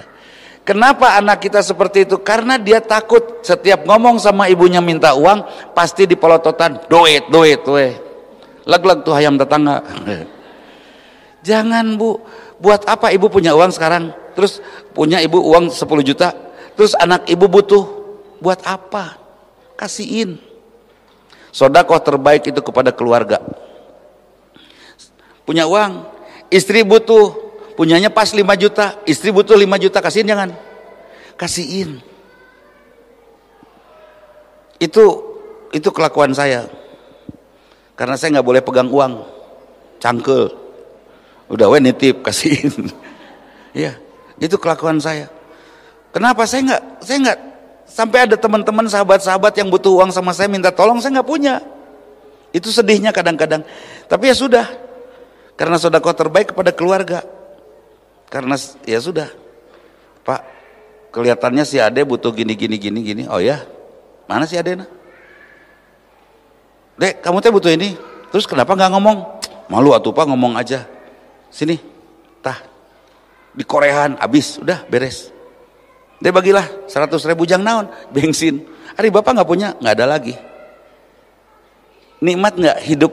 Kenapa anak kita seperti itu? Karena dia takut setiap ngomong sama ibunya minta uang pasti dipelototan duit, duit, weh. Leg-leg tuh ayam tetangga. Jangan bu, buat apa ibu punya uang sekarang? Terus punya ibu uang 10 juta, terus anak ibu butuh, buat apa? Kasihin. Sodakoh terbaik itu kepada keluarga. Punya uang, istri butuh, punyanya pas 5 juta, istri butuh 5 juta, kasihin jangan. Kasihin. Itu itu kelakuan saya. Karena saya nggak boleh pegang uang. Cangkel. Udah we nitip, kasihin. Iya, itu kelakuan saya. Kenapa saya nggak saya nggak Sampai ada teman-teman sahabat-sahabat yang butuh uang sama saya minta tolong, saya nggak punya. Itu sedihnya kadang-kadang. Tapi ya sudah, karena sudah sodako terbaik kepada keluarga. Karena ya sudah, Pak, kelihatannya si Ade butuh gini gini gini gini. Oh ya, mana si Ade? Nah? Dek, kamu teh butuh ini. Terus kenapa nggak ngomong? Malu atuh Pak ngomong aja. Sini, tah. Di Korehan habis, udah beres. Dia bagilah 100 ribu jang naon, bensin. Hari bapak nggak punya, nggak ada lagi. Nikmat nggak hidup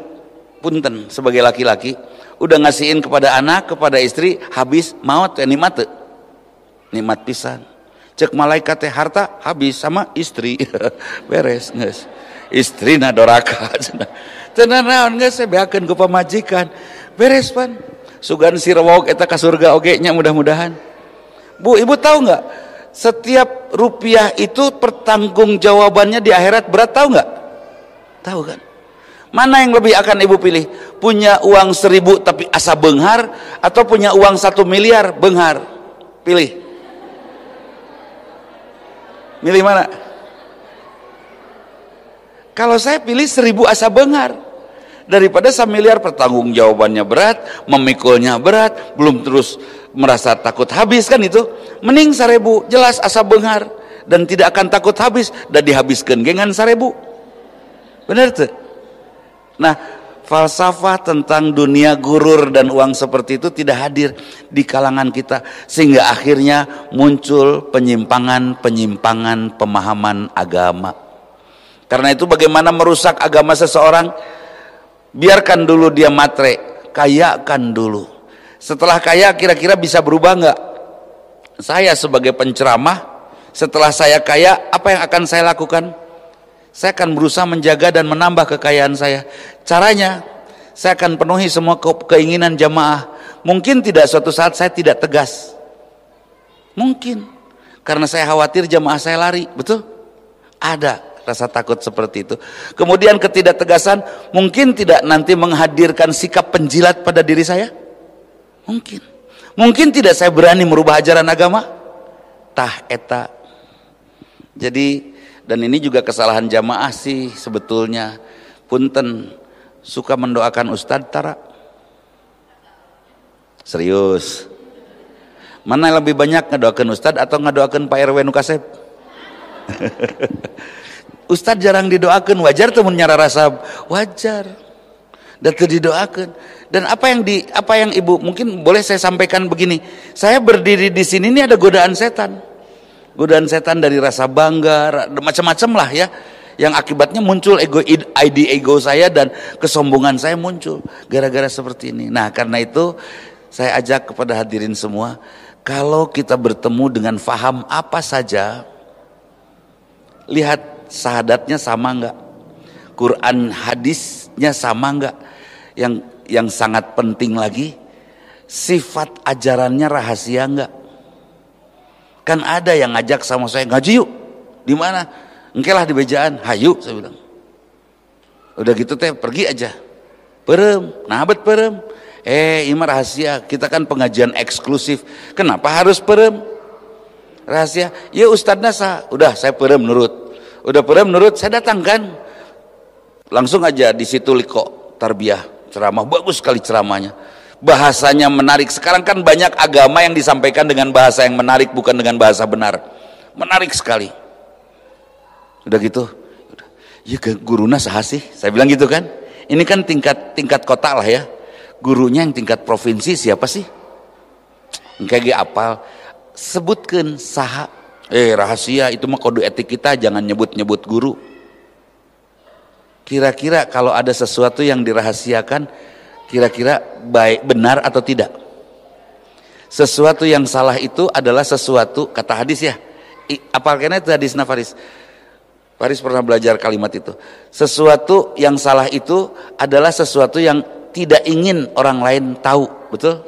punten sebagai laki-laki. Udah ngasihin kepada anak, kepada istri, habis maut ya nikmat tuh. Eh. Nikmat pisan. Cek malaikat teh harta habis sama istri. Beres nges. Istri nadoraka. doraka. Tenan naon saya eh, beakan ke pemajikan Beres pan. Sugan si rewog eta ka surga oge nya mudah-mudahan. Bu, ibu tahu nggak? setiap rupiah itu pertanggung jawabannya di akhirat berat tahu nggak? Tahu kan? Mana yang lebih akan ibu pilih? Punya uang seribu tapi asa benghar atau punya uang satu miliar benghar? Pilih. Milih mana? Kalau saya pilih seribu asa benghar daripada miliar pertanggung jawabannya berat, memikulnya berat, belum terus merasa takut habis kan itu mending sarebu jelas asa benghar dan tidak akan takut habis dan dihabiskan gengan sarebu benar tuh nah falsafah tentang dunia gurur dan uang seperti itu tidak hadir di kalangan kita sehingga akhirnya muncul penyimpangan-penyimpangan pemahaman agama karena itu bagaimana merusak agama seseorang biarkan dulu dia matre kayakan dulu setelah kaya kira-kira bisa berubah enggak? Saya sebagai penceramah, setelah saya kaya, apa yang akan saya lakukan? Saya akan berusaha menjaga dan menambah kekayaan saya. Caranya, saya akan penuhi semua keinginan jamaah. Mungkin tidak suatu saat saya tidak tegas. Mungkin. Karena saya khawatir jamaah saya lari. Betul? Ada rasa takut seperti itu. Kemudian ketidaktegasan mungkin tidak nanti menghadirkan sikap penjilat pada diri saya. Mungkin. Mungkin tidak saya berani merubah ajaran agama. Tah eta. Jadi dan ini juga kesalahan jamaah sih sebetulnya. Punten suka mendoakan Ustadz Tara. Serius. Mana lebih banyak ngedoakan Ustadz atau ngedoakan Pak RW Nukasep? Ustadz jarang didoakan, wajar temennya rasa wajar dan didoakan. Dan apa yang di apa yang ibu mungkin boleh saya sampaikan begini. Saya berdiri di sini ini ada godaan setan. Godaan setan dari rasa bangga, macam-macam lah ya yang akibatnya muncul ego ID ego saya dan kesombongan saya muncul gara-gara seperti ini. Nah, karena itu saya ajak kepada hadirin semua, kalau kita bertemu dengan faham apa saja, lihat sahadatnya sama enggak? Quran hadisnya sama enggak? yang yang sangat penting lagi sifat ajarannya rahasia enggak kan ada yang ngajak sama saya ngaji yuk di mana engke lah di bejaan hayu saya bilang udah gitu teh pergi aja perem nabat perem eh ini rahasia kita kan pengajian eksklusif kenapa harus perem rahasia ya ustadz nasa udah saya perem nurut udah perem nurut saya datang kan langsung aja di situ liko tarbiyah ceramah bagus sekali ceramahnya bahasanya menarik sekarang kan banyak agama yang disampaikan dengan bahasa yang menarik bukan dengan bahasa benar menarik sekali udah gitu ya guruna sehat sih saya bilang gitu kan ini kan tingkat tingkat kota lah ya gurunya yang tingkat provinsi siapa sih kayak gak apa sebutkan saha eh rahasia itu mah kode etik kita jangan nyebut-nyebut guru Kira-kira kalau ada sesuatu yang dirahasiakan, kira-kira baik benar atau tidak? Sesuatu yang salah itu adalah sesuatu kata hadis ya. Apalagi itu hadis nafaris. Faris pernah belajar kalimat itu. Sesuatu yang salah itu adalah sesuatu yang tidak ingin orang lain tahu, betul?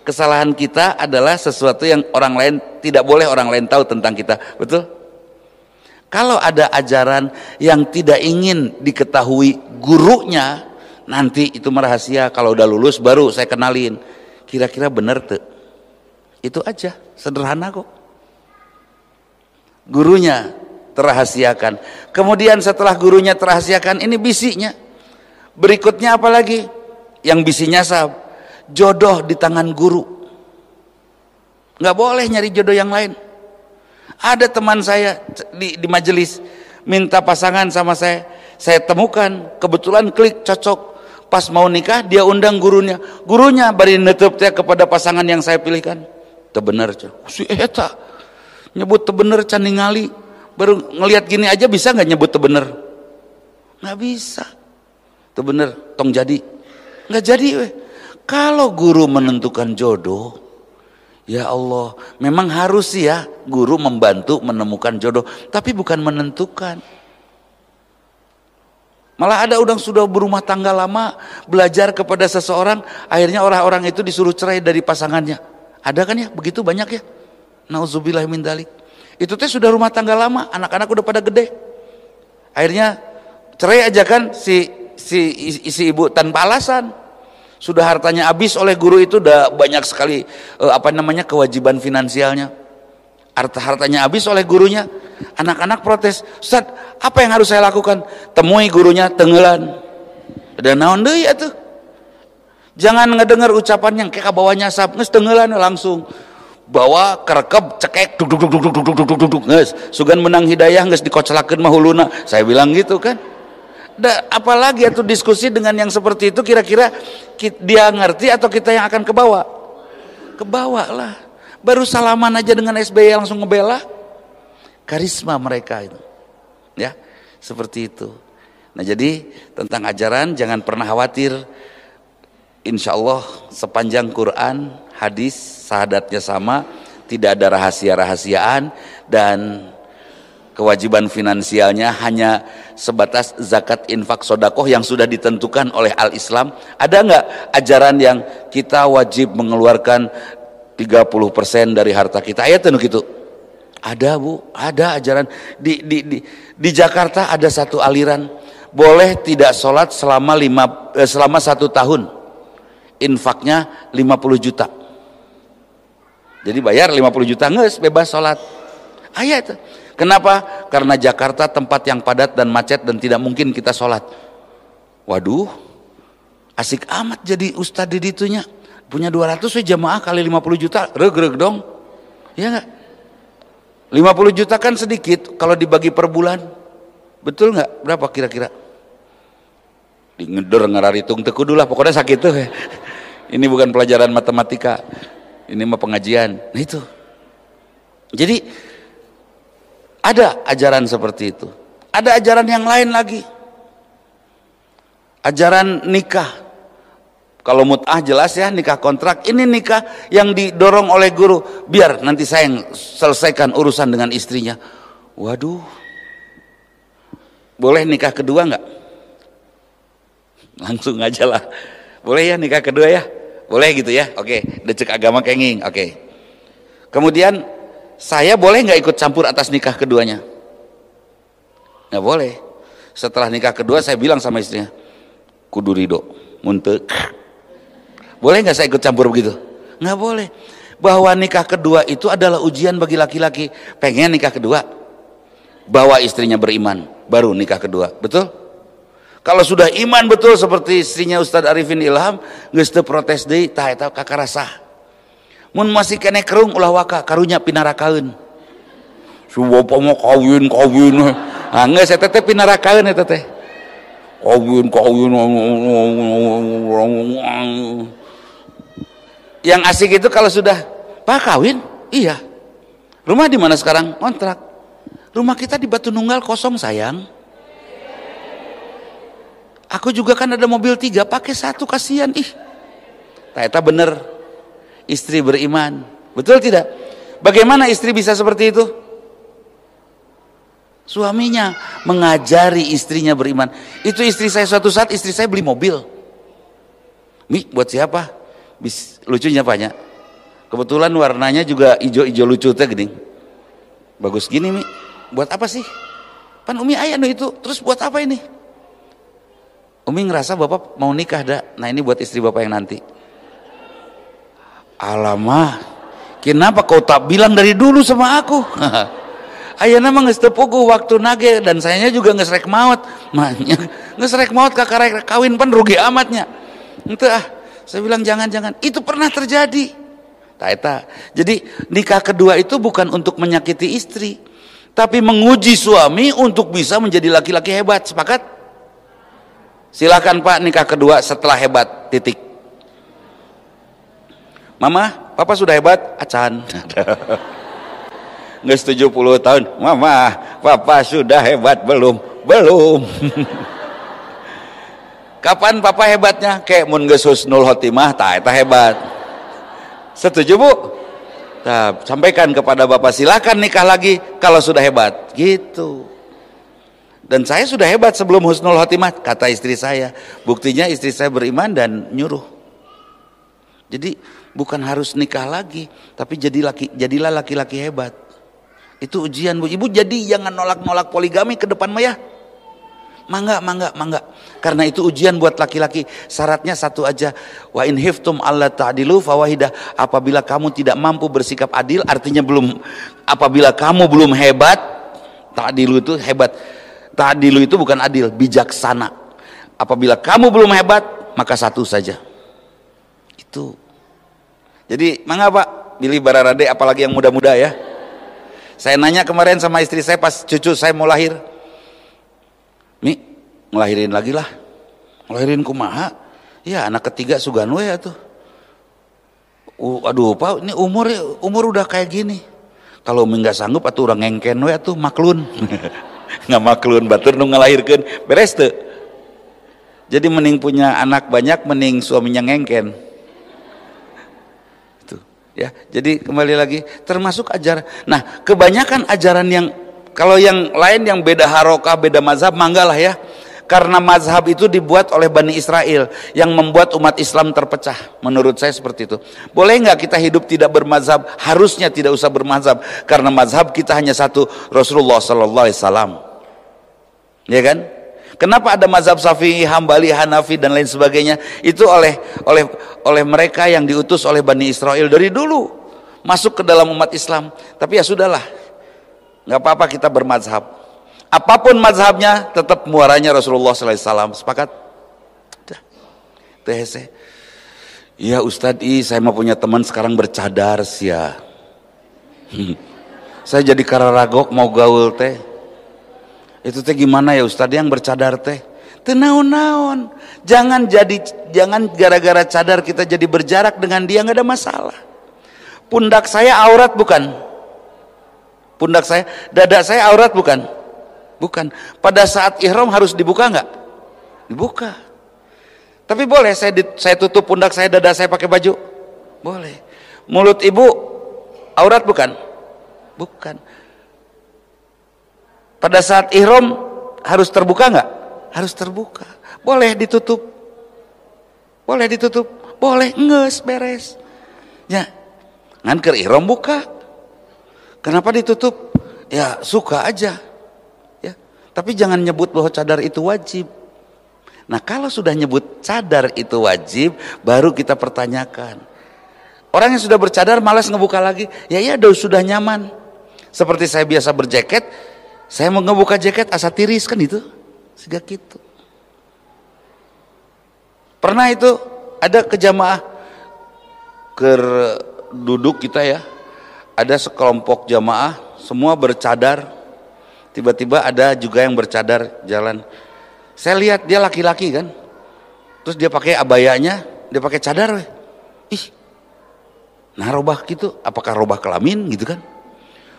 Kesalahan kita adalah sesuatu yang orang lain tidak boleh orang lain tahu tentang kita, betul? Kalau ada ajaran yang tidak ingin diketahui gurunya, nanti itu merahasia. Kalau udah lulus baru saya kenalin. Kira-kira benar tuh. Itu aja, sederhana kok. Gurunya terahasiakan. Kemudian setelah gurunya terahasiakan, ini bisinya. Berikutnya apa lagi? Yang bisinya sab. Jodoh di tangan guru. Gak boleh nyari jodoh yang lain. Ada teman saya di, di majelis minta pasangan sama saya. Saya temukan, kebetulan klik cocok. Pas mau nikah dia undang gurunya. Gurunya bari nutup kepada pasangan yang saya pilihkan. Tebener Si eta nyebut tebener bener ningali. Baru ngelihat gini aja bisa nggak nyebut tebener? Nggak bisa. Tebener tong jadi. Nggak jadi weh. Kalau guru menentukan jodoh, Ya Allah, memang harus sih ya guru membantu menemukan jodoh, tapi bukan menentukan. Malah ada udang sudah berumah tangga lama, belajar kepada seseorang, akhirnya orang-orang itu disuruh cerai dari pasangannya. Ada kan ya, begitu banyak ya. Nauzubillah min dalik. Itu teh sudah rumah tangga lama, anak-anak udah pada gede. Akhirnya cerai aja kan si si si ibu tanpa alasan. Sudah hartanya habis oleh guru itu udah banyak sekali eh, apa namanya kewajiban finansialnya. Harta hartanya habis oleh gurunya. Anak-anak protes, "Ustaz, apa yang harus saya lakukan?" Temui gurunya tenggelan. dan naon deui atuh? Jangan ngedengar ucapan yang kayak bawahnya tenggelan langsung bawa kerekep cekek duk duk duk duk duk duk duk duk sugan menang hidayah nges dikocelakeun mah huluna saya bilang gitu kan apalagi atau ya diskusi dengan yang seperti itu kira-kira dia ngerti atau kita yang akan kebawa? Kebawa lah. Baru salaman aja dengan SBY langsung ngebela. Karisma mereka itu. Ya, seperti itu. Nah jadi tentang ajaran jangan pernah khawatir. Insya Allah sepanjang Quran, hadis, sahadatnya sama, tidak ada rahasia-rahasiaan dan kewajiban finansialnya hanya sebatas zakat infak sodakoh yang sudah ditentukan oleh al-Islam? Ada nggak ajaran yang kita wajib mengeluarkan 30% dari harta kita? Ayat itu Ada bu, ada ajaran. Di, di, di, di Jakarta ada satu aliran, boleh tidak sholat selama, lima, eh, selama satu tahun. Infaknya 50 juta. Jadi bayar 50 juta nges, bebas sholat. Ayat itu Kenapa? Karena Jakarta tempat yang padat dan macet dan tidak mungkin kita sholat. Waduh, asik amat jadi ustadz ditunya. Punya 200 jamaah kali 50 juta, reg-reg dong. Iya nggak? 50 juta kan sedikit kalau dibagi per bulan. Betul nggak? Berapa kira-kira? Di ngeder ngeraritung tekudulah pokoknya sakit tuh. Ini bukan pelajaran matematika. Ini mah pengajian. Nah itu. Jadi ada ajaran seperti itu. Ada ajaran yang lain lagi. Ajaran nikah. Kalau mut'ah jelas ya nikah kontrak. Ini nikah yang didorong oleh guru. Biar nanti saya yang selesaikan urusan dengan istrinya. Waduh. Boleh nikah kedua nggak? Langsung aja lah. Boleh ya nikah kedua ya? Boleh gitu ya? Oke, decek agama kenging. Oke. Kemudian saya boleh nggak ikut campur atas nikah keduanya? Nggak boleh. Setelah nikah kedua saya bilang sama istrinya, kudu ridho, muntek. Boleh nggak saya ikut campur begitu? Nggak boleh. Bahwa nikah kedua itu adalah ujian bagi laki-laki. Pengen nikah kedua, bawa istrinya beriman, baru nikah kedua, betul? Kalau sudah iman betul seperti istrinya Ustadz Arifin Ilham, nggak protes deh, tak kakak rasa mun masih kene kerung ulah waka karunya pinarakaun subuh pomo kawin kawin ah saya eta teh ya eta kawin kawin yang asik itu kalau sudah pak kawin iya rumah di mana sekarang kontrak rumah kita di Batu Nunggal kosong sayang aku juga kan ada mobil tiga pakai satu kasihan ih tak bener istri beriman. Betul tidak? Bagaimana istri bisa seperti itu? Suaminya mengajari istrinya beriman. Itu istri saya suatu saat istri saya beli mobil. Mi, buat siapa? Bis, lucunya banyak. Kebetulan warnanya juga hijau-hijau lucu teh gini. Bagus gini, Mi. Buat apa sih? Pan Umi ayah no itu. Terus buat apa ini? Umi ngerasa bapak mau nikah dah. Nah ini buat istri bapak yang nanti alamah kenapa kau tak bilang dari dulu sama aku ayana mah geus waktu nage dan sayanya juga geus rek maot maknya geus rek maot kawin pan rugi amatnya henteu ah saya bilang jangan-jangan itu pernah terjadi taeta jadi nikah kedua itu bukan untuk menyakiti istri tapi menguji suami untuk bisa menjadi laki-laki hebat sepakat silakan Pak nikah kedua setelah hebat titik Mama, papa sudah hebat, acan. Nggak 70 tahun, Mama, papa sudah hebat belum? Belum. Kapan papa hebatnya? Kayak mun gesus nul hotimah, tah hebat. Setuju, Bu? Nah, sampaikan kepada bapak silakan nikah lagi kalau sudah hebat. Gitu dan saya sudah hebat sebelum husnul khotimah kata istri saya buktinya istri saya beriman dan nyuruh jadi bukan harus nikah lagi, tapi jadi laki, jadilah laki-laki hebat. Itu ujian bu. Ibu jadi jangan nolak-nolak poligami ke depan Maya. ya. Mangga, mangga, mangga. Karena itu ujian buat laki-laki. Syaratnya satu aja. Wa in hiftum Allah ta'dilu fawahidah. Apabila kamu tidak mampu bersikap adil, artinya belum. Apabila kamu belum hebat, ta'dilu itu hebat. Ta'dilu itu bukan adil, bijaksana. Apabila kamu belum hebat, maka satu saja itu. Jadi, mangga Pak, pilih bararade apalagi yang muda-muda ya. Saya nanya kemarin sama istri saya pas cucu saya mau lahir. Mi, ngelahirin lagi lah. Ngelahirin kumaha? Ya anak ketiga Suganwe ya tuh. Uh, aduh pak ini umur umur udah kayak gini. Kalau nggak sanggup atau orang ngengken we tuh maklun. nggak maklun batur nung ngelahirkan beres tuh. Jadi mending punya anak banyak mending suaminya ngengken. Ya, jadi kembali lagi termasuk ajaran. Nah, kebanyakan ajaran yang kalau yang lain yang beda harokah, beda mazhab, manggalah ya. Karena mazhab itu dibuat oleh Bani Israel yang membuat umat Islam terpecah. Menurut saya seperti itu. Boleh nggak kita hidup tidak bermazhab? Harusnya tidak usah bermazhab karena mazhab kita hanya satu Rasulullah Sallallahu Alaihi Wasallam. Ya kan? Kenapa ada mazhab Syafi'i, Hambali, Hanafi dan lain sebagainya? Itu oleh oleh oleh mereka yang diutus oleh Bani Israel dari dulu masuk ke dalam umat Islam. Tapi ya sudahlah. nggak apa-apa kita bermazhab. Apapun mazhabnya tetap muaranya Rasulullah sallallahu alaihi wasallam. Sepakat? Sudah. Iya Ustadz, i, saya mau punya teman sekarang bercadar sih ya. Hmm. Saya jadi kararagok mau gaul teh. Itu teh gimana ya Ustadz yang bercadar teh? Tenaon-naon. Jangan jadi jangan gara-gara cadar kita jadi berjarak dengan dia nggak ada masalah. Pundak saya aurat bukan? Pundak saya, dada saya aurat bukan? Bukan. Pada saat ihram harus dibuka nggak? Dibuka. Tapi boleh saya di, saya tutup pundak saya, dada saya pakai baju? Boleh. Mulut ibu aurat bukan? Bukan. Pada saat ihram harus terbuka nggak? Harus terbuka. Boleh ditutup. Boleh ditutup. Boleh nges beres. Ya, ngan ihram buka. Kenapa ditutup? Ya suka aja. Ya, tapi jangan nyebut bahwa cadar itu wajib. Nah kalau sudah nyebut cadar itu wajib, baru kita pertanyakan. Orang yang sudah bercadar malas ngebuka lagi, ya ya sudah nyaman. Seperti saya biasa berjaket, saya mau ngebuka jaket asa tiris kan itu. Sehingga gitu. Pernah itu ada kejamaah ke duduk kita ya. Ada sekelompok jamaah semua bercadar. Tiba-tiba ada juga yang bercadar jalan. Saya lihat dia laki-laki kan. Terus dia pakai abayanya, dia pakai cadar weh. Ih. Nah robah gitu, apakah robah kelamin gitu kan?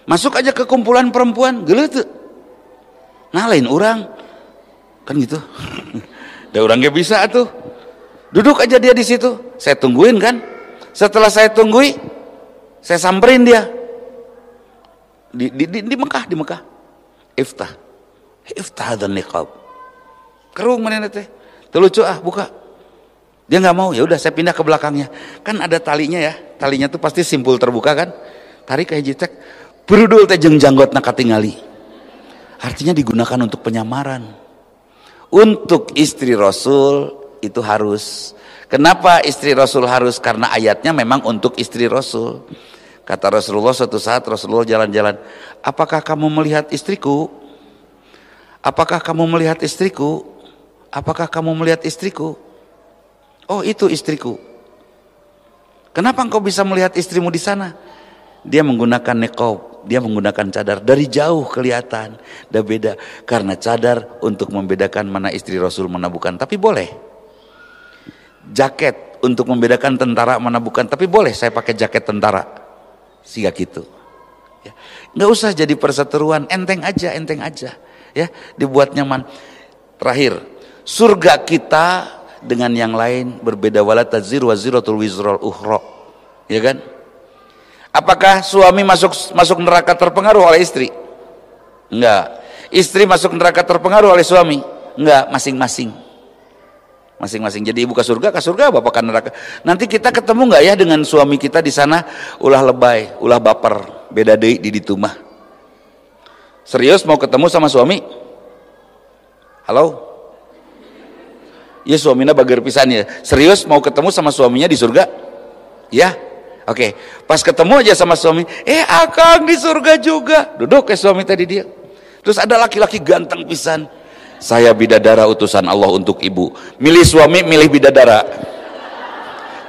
Masuk aja ke kumpulan perempuan, gelut tuh ngalahin orang kan gitu ada orang gak bisa tuh duduk aja dia di situ saya tungguin kan setelah saya tunggui saya samperin dia di, di, di, di Mekah di Mekah iftah iftah dan niqab kerung mana teh terlucu ah buka dia nggak mau ya udah saya pindah ke belakangnya kan ada talinya ya talinya tuh pasti simpul terbuka kan tarik kayak jitek berudul teh jeng janggot nak Artinya digunakan untuk penyamaran. Untuk istri Rasul itu harus. Kenapa istri Rasul harus? Karena ayatnya memang untuk istri Rasul. Kata Rasulullah suatu saat Rasulullah jalan-jalan, "Apakah kamu melihat istriku? Apakah kamu melihat istriku? Apakah kamu melihat istriku?" "Oh, itu istriku." "Kenapa engkau bisa melihat istrimu di sana?" Dia menggunakan nekob dia menggunakan cadar dari jauh kelihatan dan beda karena cadar untuk membedakan mana istri Rasul mana bukan tapi boleh jaket untuk membedakan tentara mana bukan tapi boleh saya pakai jaket tentara sehingga gitu ya. nggak usah jadi perseteruan enteng aja enteng aja ya dibuat nyaman terakhir surga kita dengan yang lain berbeda wala tazir wa ziratul wizrul ukhra ya kan Apakah suami masuk masuk neraka terpengaruh oleh istri? Enggak. Istri masuk neraka terpengaruh oleh suami? Enggak, masing-masing. Masing-masing. Jadi ibu ke surga, ke surga, bapak ke neraka. Nanti kita ketemu enggak ya dengan suami kita di sana ulah lebay, ulah baper, beda deui di ditumah. Serius mau ketemu sama suami? Halo? Ya suaminya bager pisan ya. Serius mau ketemu sama suaminya di surga? Ya. Oke, okay. pas ketemu aja sama suami, eh akang di surga juga. Duduk ke ya suami tadi dia. Terus ada laki-laki ganteng pisan. Saya bidadara utusan Allah untuk ibu. Milih suami, milih bidadara.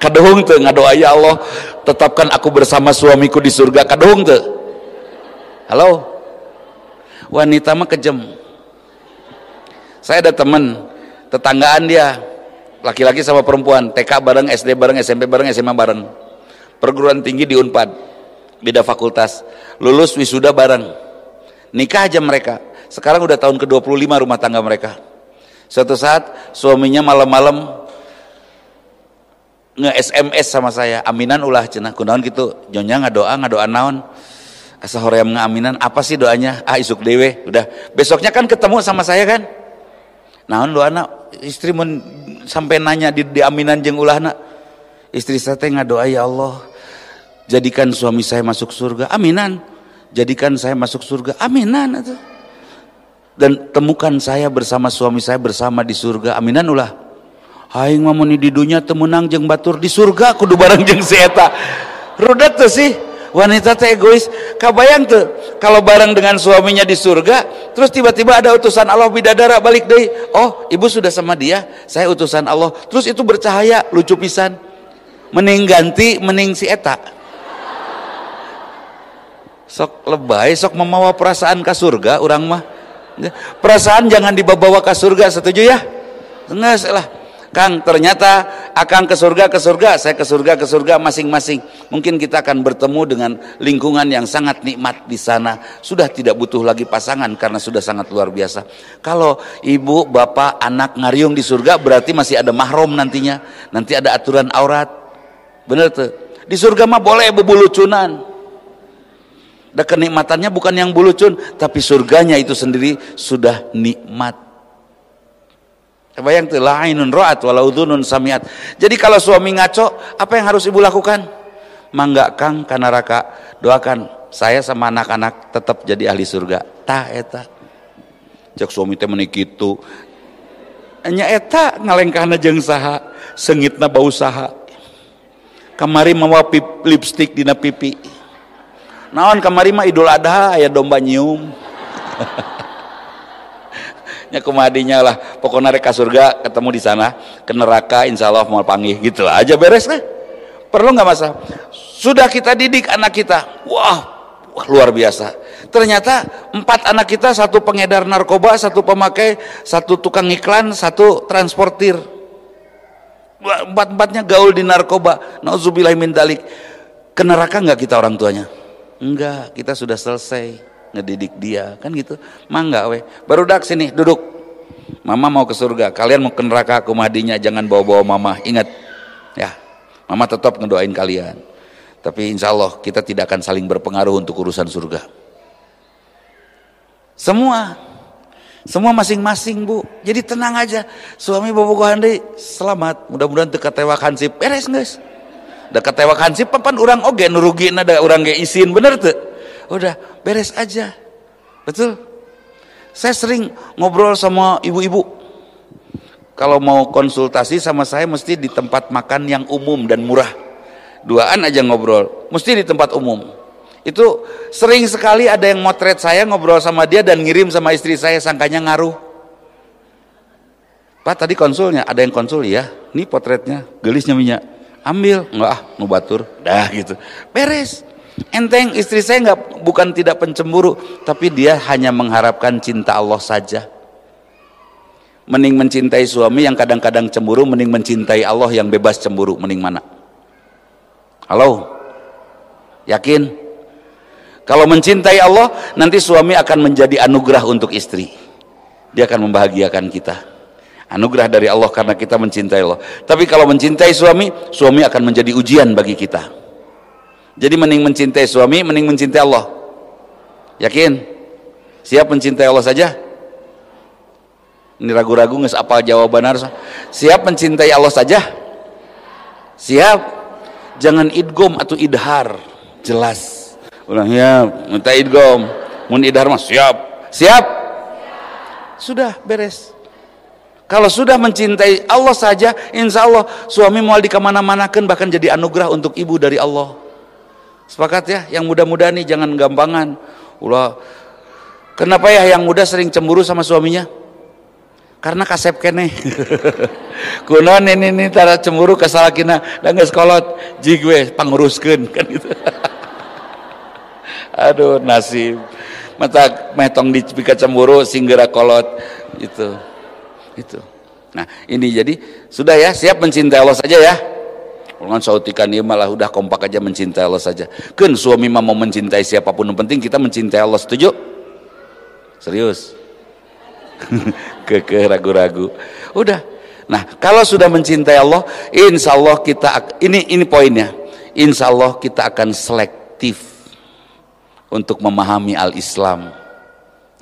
Kadung tuh ngadoa ya Allah, tetapkan aku bersama suamiku di surga. Kadung tuh. Halo. Wanita mah kejem. Saya ada teman, tetanggaan dia, laki-laki sama perempuan, TK bareng, SD bareng, SMP bareng, SMA bareng perguruan tinggi di Unpad, beda fakultas, lulus wisuda bareng, nikah aja mereka. Sekarang udah tahun ke-25 rumah tangga mereka. Suatu saat suaminya malam-malam nge-SMS sama saya, aminan ulah cenah kunaon gitu, nyonya nggak ngadoa naon. Asa hoream ngaminan, apa sih doanya? Ah isuk dewe, udah. Besoknya kan ketemu sama saya kan. Naon doa anak, istri mun sampai nanya di, di aminan ulah ulahna, Istri saya teh ngadoa ya Allah, jadikan suami saya masuk surga. Aminan. Jadikan saya masuk surga. Aminan itu. Dan temukan saya bersama suami saya bersama di surga. Aminan ulah. Aing mah di dunia temenang jeng batur di surga kudu bareng jeng si eta. Rudet tuh sih wanita teh egois kabayang tuh kalau bareng dengan suaminya di surga terus tiba-tiba ada utusan Allah bidadara balik deh oh ibu sudah sama dia saya utusan Allah terus itu bercahaya lucu pisan meningganti ganti mending si eta sok lebay sok membawa perasaan ke surga orang mah ya, perasaan jangan dibawa ke surga setuju ya enggak lah Kang ternyata akan ke surga ke surga saya ke surga ke surga masing-masing mungkin kita akan bertemu dengan lingkungan yang sangat nikmat di sana sudah tidak butuh lagi pasangan karena sudah sangat luar biasa kalau ibu bapak anak ngariung di surga berarti masih ada mahrum nantinya nanti ada aturan aurat bener tuh di surga mah boleh bebulucunan dan kenikmatannya bukan yang bulucun tapi surganya itu sendiri sudah nikmat bayang tuh roat walau dunun samiat jadi kalau suami ngaco apa yang harus ibu lakukan mangga kang kanaraka doakan saya sama anak-anak tetap jadi ahli surga Ta eta cek suami teh meni kitu nya eta ngalengkahna jeung saha sengitna bau saha kamari mawa pip, lipstick dina pipi naon kamari mah idul adha aya domba nyium nya kumadinya lah pokoknya rek surga ketemu di sana ke neraka insyaallah mau panggil gitu lah aja beres lah perlu nggak masalah sudah kita didik anak kita wah Wah, luar biasa. Ternyata empat anak kita, satu pengedar narkoba, satu pemakai, satu tukang iklan, satu transportir empat-empatnya gaul di narkoba nauzubillah min dalik ke neraka nggak kita orang tuanya enggak kita sudah selesai ngedidik dia kan gitu mangga weh baru dak sini duduk mama mau ke surga kalian mau ke neraka aku madinya jangan bawa-bawa mama ingat ya mama tetap ngedoain kalian tapi insya Allah kita tidak akan saling berpengaruh untuk urusan surga semua semua masing-masing bu. Jadi tenang aja. Suami bobogoh handai selamat. Mudah-mudahan dekat tewak hansip. Beres guys. Dekat tewak hansip papan orang oge nurugi ada orang ge isin bener tuh. Udah beres aja. Betul. Saya sering ngobrol sama ibu-ibu. Kalau mau konsultasi sama saya mesti di tempat makan yang umum dan murah. Duaan aja ngobrol. Mesti di tempat umum itu sering sekali ada yang motret saya ngobrol sama dia dan ngirim sama istri saya sangkanya ngaruh. Pak tadi konsulnya, ada yang konsul ya. Ini potretnya, gelisnya minyak. Ambil, nggak ah, mau batur. Dah gitu. Beres. Enteng istri saya enggak bukan tidak pencemburu, tapi dia hanya mengharapkan cinta Allah saja. Mending mencintai suami yang kadang-kadang cemburu, mending mencintai Allah yang bebas cemburu, mending mana? Halo? Yakin? Kalau mencintai Allah, nanti suami akan menjadi anugerah untuk istri. Dia akan membahagiakan kita. Anugerah dari Allah karena kita mencintai Allah. Tapi kalau mencintai suami, suami akan menjadi ujian bagi kita. Jadi mending mencintai suami, mending mencintai Allah. Yakin? Siap mencintai Allah saja? Ini ragu-ragu nggak apa jawaban harus. Siap mencintai Allah saja? Siap? Jangan idgom atau idhar. Jelas Orang ya, minta idgom. Mun idhar mas, siap. Siap? Sudah beres. Kalau sudah mencintai Allah saja, insya Allah suami mau dikamana-manakan bahkan jadi anugerah untuk ibu dari Allah. Sepakat ya? Yang muda-muda nih jangan gampangan. Ulah, kenapa ya yang muda sering cemburu sama suaminya? Karena kasep kene. Kuno ini nih tara cemburu kesalakina kina dan sekolot jigwe panguruskan kan gitu aduh nasib mata metong di cipika cemburu singgera kolot itu itu nah ini jadi sudah ya siap mencintai Allah saja ya Ulangan sautikan dia malah udah kompak aja mencintai Allah saja. Kan suami mah mau mencintai siapapun yang penting kita mencintai Allah. Setuju? Serius? keke ragu-ragu. Udah. Nah kalau sudah mencintai Allah, insya Allah kita ini ini poinnya. Insya Allah kita akan selektif untuk memahami al-Islam.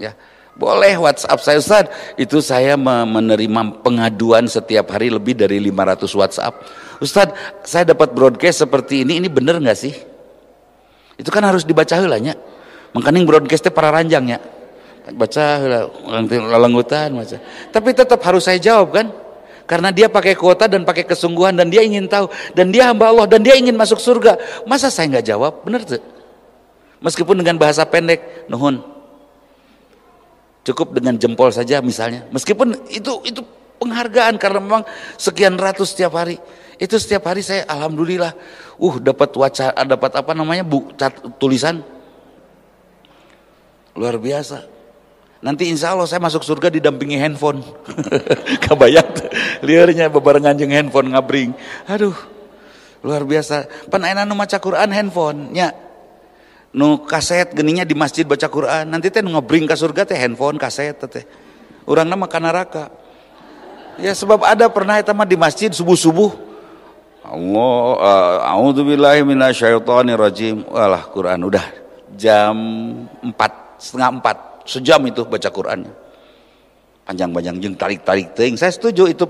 Ya, boleh WhatsApp saya Ustaz. Itu saya menerima pengaduan setiap hari lebih dari 500 WhatsApp. Ustaz, saya dapat broadcast seperti ini, ini benar nggak sih? Itu kan harus dibaca heula nya. Mengkaning broadcastnya para ranjang ya. Baca langgutan baca. Tapi tetap harus saya jawab kan? Karena dia pakai kuota dan pakai kesungguhan dan dia ingin tahu dan dia hamba Allah dan dia ingin masuk surga. Masa saya nggak jawab? Benar tuh? Meskipun dengan bahasa pendek, nuhun. Cukup dengan jempol saja misalnya. Meskipun itu itu penghargaan karena memang sekian ratus setiap hari. Itu setiap hari saya alhamdulillah uh dapat wacana dapat apa namanya bu cat, tulisan luar biasa. Nanti insya Allah saya masuk surga didampingi handphone. Kabayat liarnya bebarengan jeung handphone ngabring. Aduh luar biasa. Pan aya cakuran maca Quran handphone ya nu kaset geninya di masjid baca Quran nanti teh ngebring ke surga teh handphone kaset teh orang nama kanaraka ya sebab ada pernah itu mah di masjid subuh subuh Allah mina eh, Alhamdulillah rajim walah Quran udah jam empat setengah empat sejam itu baca Qurannya panjang-panjang jeng tarik-tarik ting saya setuju itu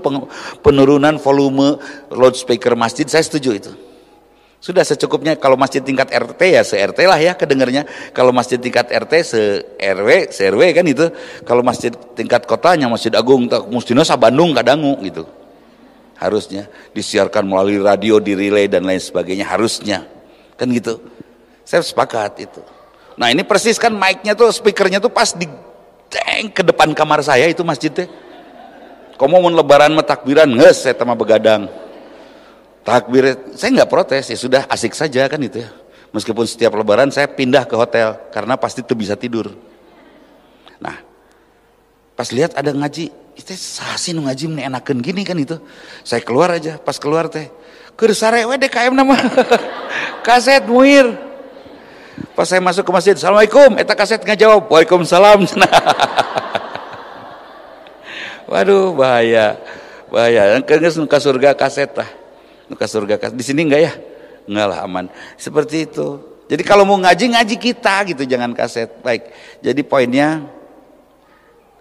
penurunan volume loudspeaker masjid saya setuju itu sudah secukupnya kalau masjid tingkat RT ya se-RT lah ya kedengarnya. Kalau masjid tingkat RT se-RW, se-RW kan itu. Kalau masjid tingkat kotanya Masjid Agung, Mustina sa Bandung kadangu gitu. Harusnya disiarkan melalui radio, di relay dan lain sebagainya harusnya. Kan gitu. Saya sepakat itu. Nah, ini persis kan mic-nya tuh speakernya tuh pas di ceng ke depan kamar saya itu masjidnya. Kamu mau lebaran metakbiran nges saya mah begadang takbir saya nggak protes ya sudah asik saja kan itu ya meskipun setiap lebaran saya pindah ke hotel karena pasti tuh bisa tidur nah pas lihat ada ngaji itu sasin ngaji enakan gini kan itu saya keluar aja pas keluar teh kersare we DKM nama kaset muir pas saya masuk ke masjid assalamualaikum eta kaset nggak jawab waalaikumsalam waduh bahaya bahaya kan ke surga kaset lah ke surga di sini enggak ya enggak lah aman seperti itu jadi kalau mau ngaji ngaji kita gitu jangan kaset baik jadi poinnya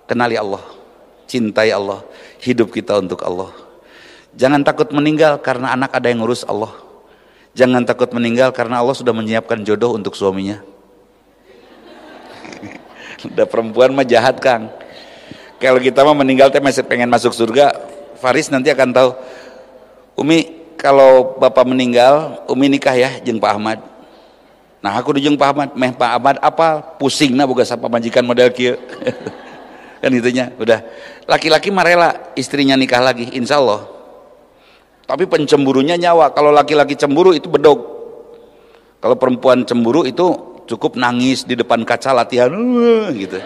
kenali Allah cintai Allah hidup kita untuk Allah jangan takut meninggal karena anak ada yang ngurus Allah jangan takut meninggal karena Allah sudah menyiapkan jodoh untuk suaminya udah perempuan mah jahat kang kalau kita mah meninggal teh masih pengen masuk surga Faris nanti akan tahu Umi kalau bapak meninggal umi nikah ya jeng Pak Ahmad nah aku di jeng Pak Ahmad meh Pak Ahmad apa pusing nah bukan sampai majikan model kia kan itunya, udah laki-laki marela istrinya nikah lagi insya Allah tapi pencemburunya nyawa kalau laki-laki cemburu itu bedog kalau perempuan cemburu itu cukup nangis di depan kaca latihan gitu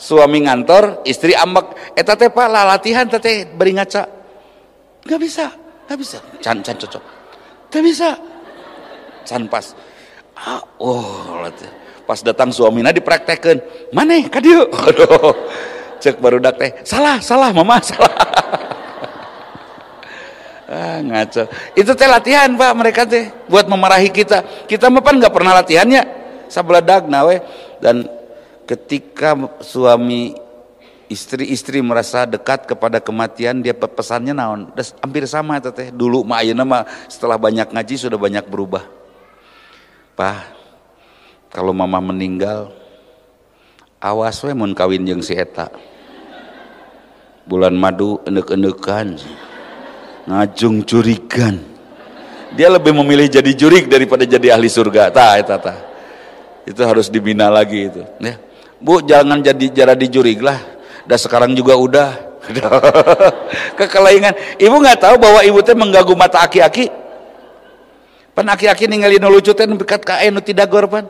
suami ngantor istri ambek Eh tete pak lah latihan tete beri ngaca nggak bisa Gak bisa. Can, can cocok. Gak bisa. Can pas. Ah, oh, pas datang suaminya dipraktekan. Mana Kadiu, Aduh. Cek baru dak teh. Salah, salah mama, salah. ah, ngaco. Itu teh latihan, Pak, mereka teh buat memarahi kita. Kita mah pan nggak pernah latihannya. Sabledag nawe dan ketika suami istri-istri merasa dekat kepada kematian dia pesannya naon hampir sama teteh dulu ma ayeuna mah setelah banyak ngaji sudah banyak berubah Pak kalau mama meninggal awas we mun kawin jeng si eta bulan madu enek-enekan ngajung curigan dia lebih memilih jadi jurik daripada jadi ahli surga ta eta ta itu harus dibina lagi itu ya Bu jangan jadi di dijurig lah Dah sekarang juga udah kekelaingan ibu nggak tahu bahwa ibu teh mengganggu mata aki-aki pan aki-aki ninggalin nu lucu teh dekat ka nu tidak gorpan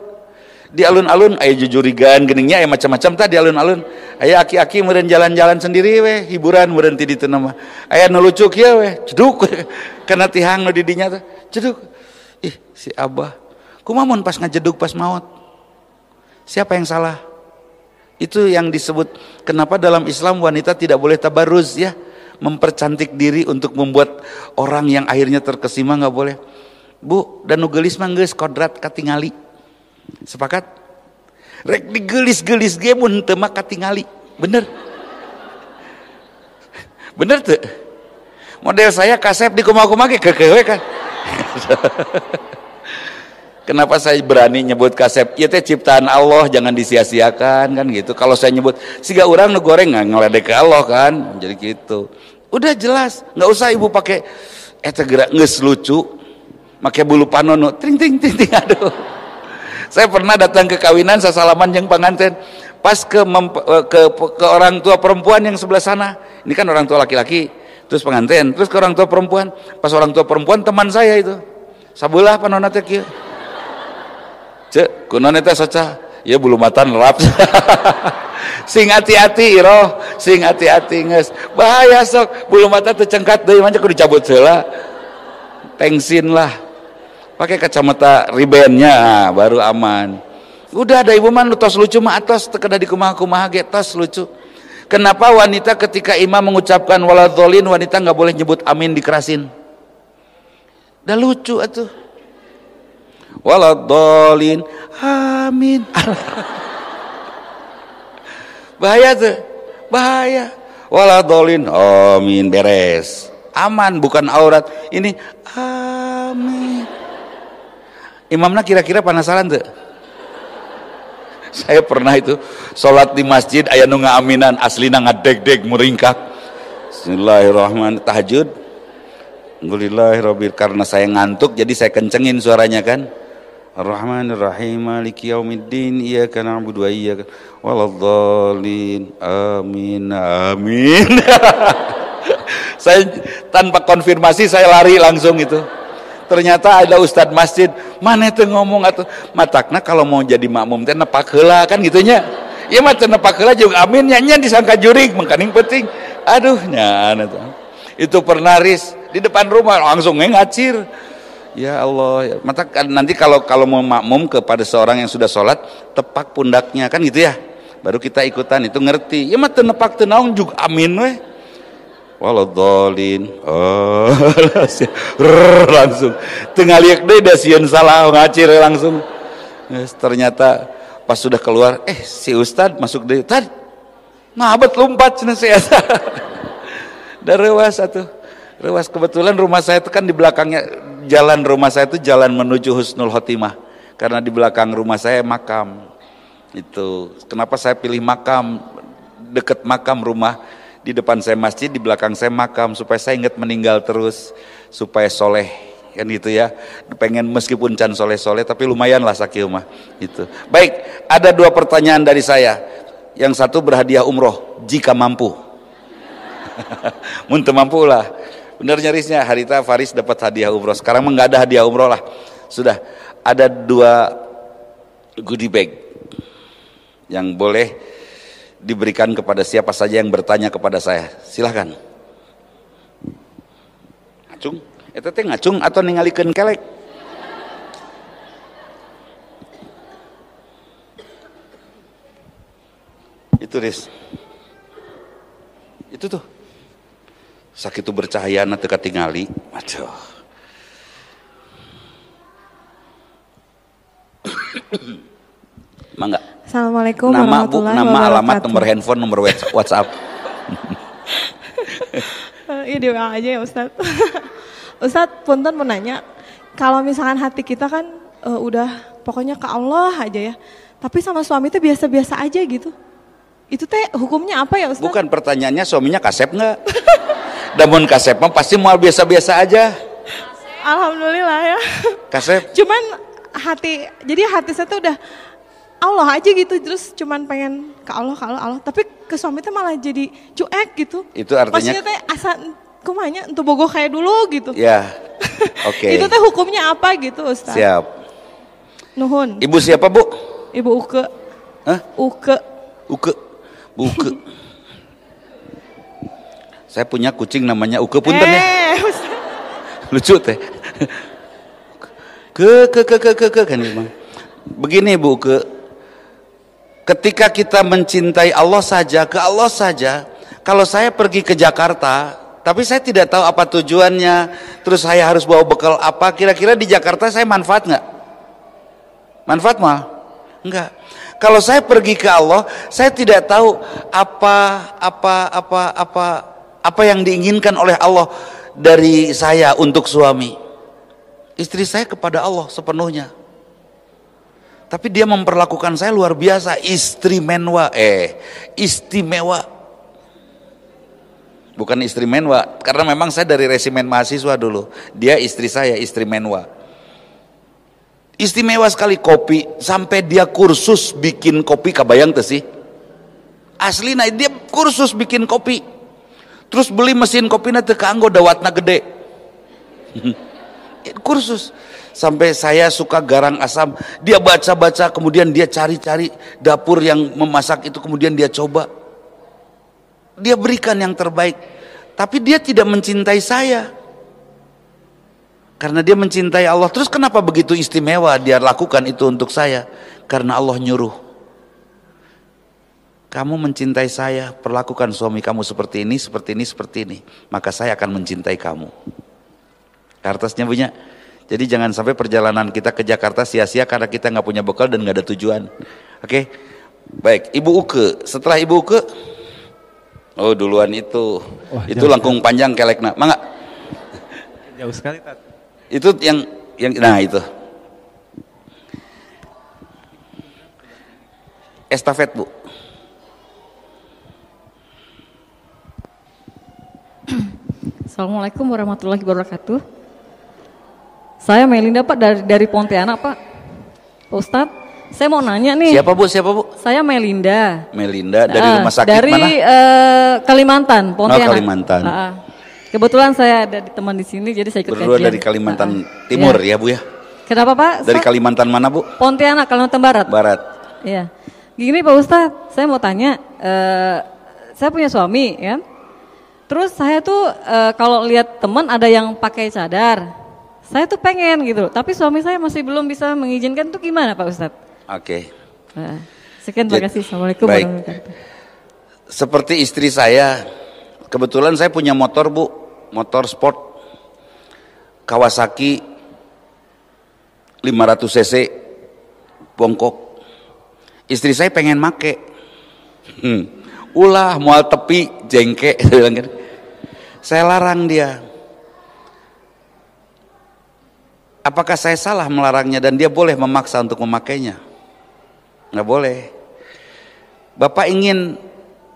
di alun-alun aya jujurigan geningnya ayah macam-macam tah di alun-alun ayah aki-aki meureun jalan-jalan sendiri weh hiburan meureun ti ditu mah aya nu lucu kieu weh ceduk kana tihang nu di dinya teh ceduk ih si abah kumamun pas ngajeduk pas maut siapa yang salah itu yang disebut kenapa dalam Islam wanita tidak boleh tabaruz ya, mempercantik diri untuk membuat orang yang akhirnya terkesima nggak boleh. Bu, dan nugelis mah geus kodrat katingali. Sepakat? Rek digelis-gelis ge mun teu mah katingali. Bener? Bener tuh? Model saya kasep di kumaha-kumaha ge kekewe kan. Kenapa saya berani nyebut kasep? Ya teh ciptaan Allah, jangan disia-siakan kan gitu. Kalau saya nyebut siga orang nu goreng nggak ngeledek ke Allah kan, jadi gitu. Udah jelas, nggak usah ibu pakai eh tergerak nges lucu, pakai bulu panono, ting ting ting ting aduh. Saya pernah datang ke kawinan salaman yang pengantin, pas ke, eh, ke ke orang tua perempuan yang sebelah sana. Ini kan orang tua laki-laki, terus pengantin, terus ke orang tua perempuan. Pas orang tua perempuan teman saya itu. Sabulah panonatekir. teh cek kunon teh soca ya bulu mata nerap. sing hati-hati roh sing hati-hati nges bahaya sok bulu mata tercengkat deh manja kudu cabut sela tengsin lah pakai kacamata ribennya ah, baru aman udah ada ibu man tos lucu mah atas terkena di kumah kumah ge tos lucu kenapa wanita ketika imam mengucapkan waladolin wanita nggak boleh nyebut amin dikerasin dah lucu atuh waladolin. Amin. bahaya tuh. Bahaya. Waladolin. Amin. Beres. Aman bukan aurat. Ini amin. Imamnya kira-kira penasaran tuh. Saya pernah itu sholat di masjid ayah nunga aminan asli aslina ngadeg-deg meringkak. Bismillahirrahmanirrahim. Tahajud. Alhamdulillahirrahmanirrahim. Karena saya ngantuk jadi saya kencengin suaranya kan. الرحمن الرحيم مالك يوم الدين إياك نعبد وإياك ولا الضالين Amin. آمين saya tanpa konfirmasi saya lari langsung itu ternyata ada ustadz masjid mana itu ngomong atau matakna kalau mau jadi makmum teh nepak heula kan gitunya ya mah nepak heula juga amin nyanyian disangka jurik mengkaning penting aduh nyana itu itu pernah ris di depan rumah langsung ngacir Ya Allah, mata kan nanti kalau kalau mau makmum kepada seorang yang sudah sholat, tepak pundaknya kan gitu ya. Baru kita ikutan itu ngerti. Ya mata tenepak tenang juga amin weh. Walau oh, langsung tengah liak deh dasian salah ngacir langsung. Ternyata pas sudah keluar, eh si Ustad masuk deh, tad, ngabat lompat cina saya. Dah rewas satu, rewas kebetulan rumah saya itu kan di belakangnya jalan rumah saya itu jalan menuju Husnul Khotimah karena di belakang rumah saya makam itu kenapa saya pilih makam dekat makam rumah di depan saya masjid di belakang saya makam supaya saya ingat meninggal terus supaya soleh kan gitu ya pengen meskipun can soleh soleh tapi lumayan lah sakit itu baik ada dua pertanyaan dari saya yang satu berhadiah umroh jika mampu Muntah mampu lah Benar nyarisnya Harita Faris dapat hadiah umroh. Sekarang enggak ada hadiah umroh lah. Sudah ada dua goodie bag yang boleh diberikan kepada siapa saja yang bertanya kepada saya. Silahkan. Ngacung? Itu eh, teh ngacung atau ningalikan kelek? Itu Riz. Itu tuh sakit bercahaya nanti ketingali aduh mangga Assalamualaikum nama bu, nama alamat nomor handphone nomor WhatsApp eh, Iya di aja ya Ustadz Ustadz Punten mau nanya Kalau misalkan hati kita kan uh, udah pokoknya ke Allah aja ya Tapi sama suami itu biasa-biasa aja gitu Itu teh hukumnya apa ya Ustadz? Bukan pertanyaannya suaminya kasep nggak? Namun Kasep mah pasti mau biasa-biasa aja. Alhamdulillah ya. Kasep. Cuman hati, jadi hati saya tuh udah Allah aja gitu terus cuman pengen ke Allah ke Allah, Allah. tapi ke suami tuh malah jadi cuek gitu itu artinya maksudnya teh asa kumanya untuk bogoh kayak dulu gitu ya oke okay. itu teh hukumnya apa gitu Ustaz siap nuhun ibu siapa bu ibu uke Hah? uke uke Uke. Saya punya kucing namanya Uke Punten ya. Eh, Lucu teh. Ke ke ke ke ke, ke kan memang. Begini Bu Uke. Ketika kita mencintai Allah saja, ke Allah saja. Kalau saya pergi ke Jakarta, tapi saya tidak tahu apa tujuannya, terus saya harus bawa bekal apa, kira-kira di Jakarta saya manfaat nggak? Manfaat mah? Enggak. Kalau saya pergi ke Allah, saya tidak tahu apa apa apa apa apa yang diinginkan oleh Allah dari saya untuk suami istri saya kepada Allah sepenuhnya tapi dia memperlakukan saya luar biasa istri menwa eh istimewa bukan istri menwa karena memang saya dari resimen mahasiswa dulu dia istri saya istri menwa istimewa sekali kopi sampai dia kursus bikin kopi kabayang tuh sih asli nah dia kursus bikin kopi terus beli mesin kopi nanti teu kanggo dawatna gede kursus sampai saya suka garang asam dia baca-baca kemudian dia cari-cari dapur yang memasak itu kemudian dia coba dia berikan yang terbaik tapi dia tidak mencintai saya karena dia mencintai Allah terus kenapa begitu istimewa dia lakukan itu untuk saya karena Allah nyuruh kamu mencintai saya, perlakukan suami kamu seperti ini, seperti ini, seperti ini. Maka saya akan mencintai kamu. Kertasnya punya. Jadi jangan sampai perjalanan kita ke Jakarta sia-sia karena kita nggak punya bekal dan nggak ada tujuan. Oke, baik. Ibu Uke, setelah Ibu Uke, oh duluan itu, oh, itu langkung sekali. panjang kelekna, mangga. Jauh sekali tat. Itu yang yang nah itu. Estafet bu. Assalamualaikum warahmatullahi wabarakatuh. Saya Melinda Pak dari, dari Pontianak Pak. Ustad. saya mau nanya nih. Siapa Bu? Siapa Bu? Saya Melinda. Melinda dari uh, rumah sakit dari, mana? Dari uh, eh, Kalimantan, oh, Pontianak. Oh, Kalimantan. Uh, Kebetulan saya ada di teman di sini jadi saya ikut Berdua dari Kalimantan uh, uh. Timur yeah. ya Bu ya? Kenapa Pak? Dari Ustaz? Kalimantan mana Bu? Pontianak, Kalimantan Barat. Barat. Iya. Gini Pak Ustad, saya mau tanya, uh, saya punya suami ya Terus saya tuh e, kalau lihat teman ada yang pakai cadar, saya tuh pengen gitu. Tapi suami saya masih belum bisa mengizinkan tuh gimana Pak Ustadz? Oke. Okay. Nah, sekian terima kasih. Assalamualaikum Baik. Seperti istri saya, kebetulan saya punya motor Bu, motor sport Kawasaki 500 cc bongkok. Istri saya pengen make. Hmm ulah mual tepi jengke Saya larang dia. Apakah saya salah melarangnya dan dia boleh memaksa untuk memakainya? Nggak boleh. Bapak ingin,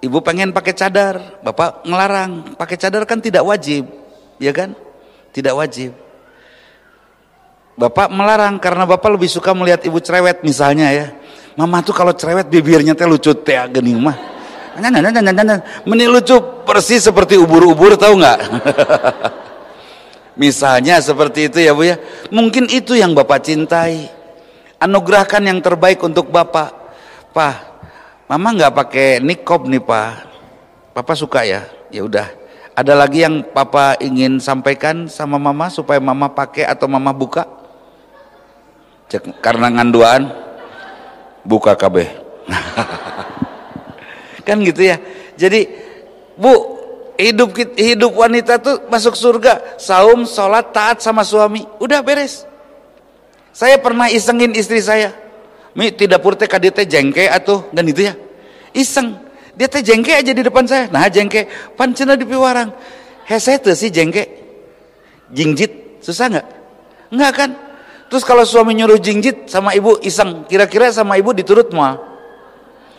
ibu pengen pakai cadar, bapak ngelarang. Pakai cadar kan tidak wajib, ya kan? Tidak wajib. Bapak melarang karena bapak lebih suka melihat ibu cerewet misalnya ya. Mama tuh kalau cerewet bibirnya teh lucu teh gening mah. Nah, nah, nah, Meni lucu persis seperti ubur-ubur tahu nggak? Misalnya seperti itu ya Bu ya. Mungkin itu yang Bapak cintai. Anugerahkan yang terbaik untuk Bapak. Pak, Mama nggak pakai nikob nih Pak. Papa suka ya. Ya udah. Ada lagi yang Papa ingin sampaikan sama Mama supaya Mama pakai atau Mama buka? Cek, karena nganduan buka KB. kan gitu ya jadi bu hidup hidup wanita tuh masuk surga saum sholat taat sama suami udah beres saya pernah isengin istri saya mi tidak purte kadite jengke atau dan itu ya iseng dia teh jengke aja di depan saya nah jengke pancena di piwarang he saya tuh sih jengke jingjit susah nggak nggak kan terus kalau suami nyuruh jingjit sama ibu iseng kira-kira sama ibu diturut mah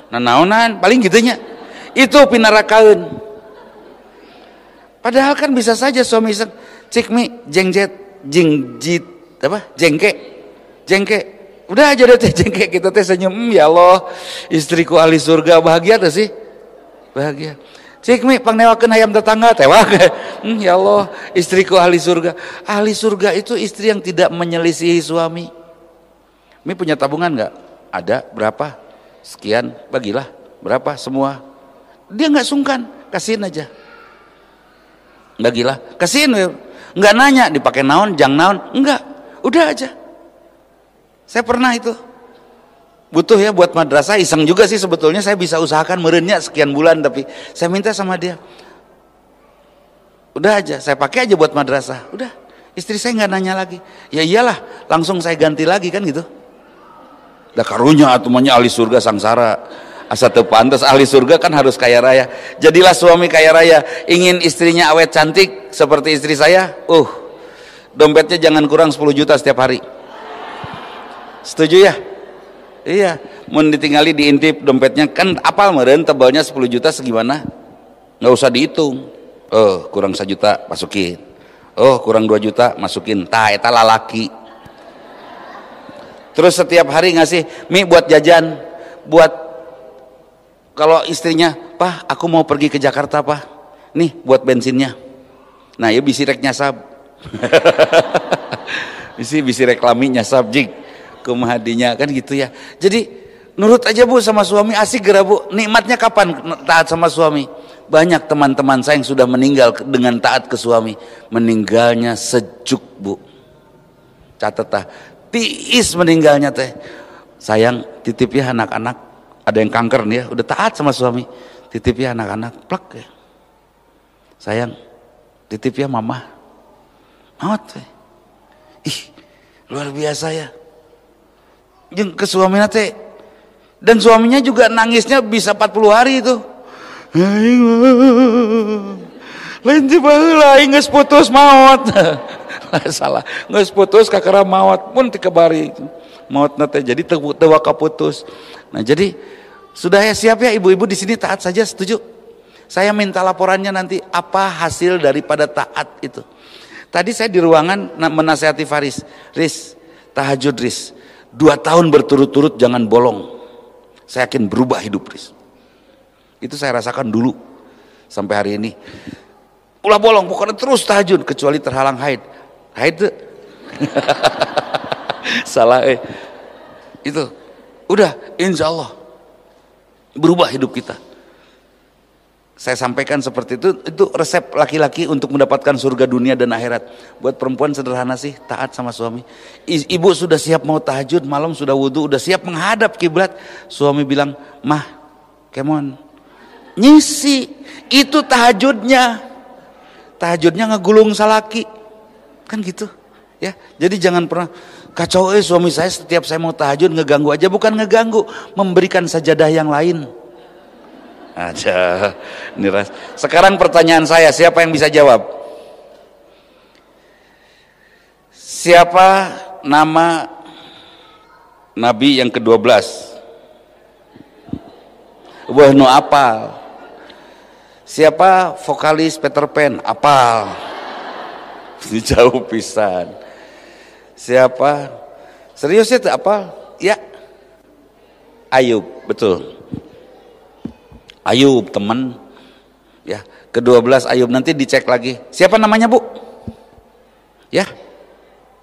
nanaonan paling gitunya itu pinarakaun padahal kan bisa saja suami istri cikmi jengjet jengjit apa jengke jengke udah aja deh jengke kita gitu teh senyum hmm, ya Allah istriku ahli surga bahagia tuh sih bahagia Cikmi pangnewakan ayam tetangga tewak. Hmm, ya Allah, istriku ahli surga. Ahli surga itu istri yang tidak menyelisihi suami. Mi punya tabungan nggak? Ada berapa? sekian bagilah berapa semua dia nggak sungkan kasihin aja bagilah kasihin nggak nanya dipakai naon jang naon enggak udah aja saya pernah itu butuh ya buat madrasah iseng juga sih sebetulnya saya bisa usahakan merenya sekian bulan tapi saya minta sama dia udah aja saya pakai aja buat madrasah udah istri saya nggak nanya lagi ya iyalah langsung saya ganti lagi kan gitu da karunya atumannya ahli surga sangsara asa teu pantas ahli surga kan harus kaya raya jadilah suami kaya raya ingin istrinya awet cantik seperti istri saya uh dompetnya jangan kurang sepuluh juta setiap hari setuju ya iya mun ditinggali diintip dompetnya kan apal meren tebalnya sepuluh juta segimana nggak usah dihitung oh kurang satu juta masukin oh kurang dua juta masukin tah eta lalaki Terus setiap hari ngasih mie buat jajan, buat kalau istrinya, pah, aku mau pergi ke Jakarta, pah, Nih buat bensinnya." Nah, ya bisi rek nyasab. bisi bisi reklaminya nyasab jik kumahadinya kan gitu ya. Jadi nurut aja Bu sama suami asik gerah Bu. Nikmatnya kapan taat sama suami? Banyak teman-teman saya yang sudah meninggal dengan taat ke suami. Meninggalnya sejuk Bu. Catat ah tiis meninggalnya teh sayang titip ya anak-anak ada yang kanker nih ya udah taat sama suami titip ya anak-anak plak ya sayang titip ya mama maut teh ih luar biasa ya yang ke suaminya teh dan suaminya juga nangisnya bisa 40 hari itu lain tiba lain putus maut salah nggak putus kakara mawat pun dikebari mawat nate jadi tewa kaputus nah jadi sudah ya siap ya ibu-ibu di sini taat saja setuju saya minta laporannya nanti apa hasil daripada taat itu tadi saya di ruangan menasehati Faris Riz tahajud Riz dua tahun berturut-turut jangan bolong saya yakin berubah hidup Riz itu saya rasakan dulu sampai hari ini. Ulah bolong, bukan terus tahajud kecuali terhalang haid. Haid, Salah eh. Itu. Udah insya Allah. Berubah hidup kita. Saya sampaikan seperti itu, itu resep laki-laki untuk mendapatkan surga dunia dan akhirat. Buat perempuan sederhana sih, taat sama suami. Ibu sudah siap mau tahajud, malam sudah wudhu, sudah siap menghadap kiblat. Suami bilang, mah, kemon, nyisi, itu tahajudnya. Tahajudnya ngegulung salaki Kan gitu. Ya, jadi jangan pernah kacau eh suami saya setiap saya mau tahajud ngeganggu aja bukan ngeganggu, memberikan sajadah yang lain. aja Niras. Sekarang pertanyaan saya, siapa yang bisa jawab? Siapa nama nabi yang ke-12? Wah, no apal. Siapa vokalis Peter Pan? Apal. jauh pisan. Siapa? Serius itu ya, apa? Ya. Ayub, betul. Ayub teman ya, ke-12 Ayub nanti dicek lagi. Siapa namanya, Bu? Ya.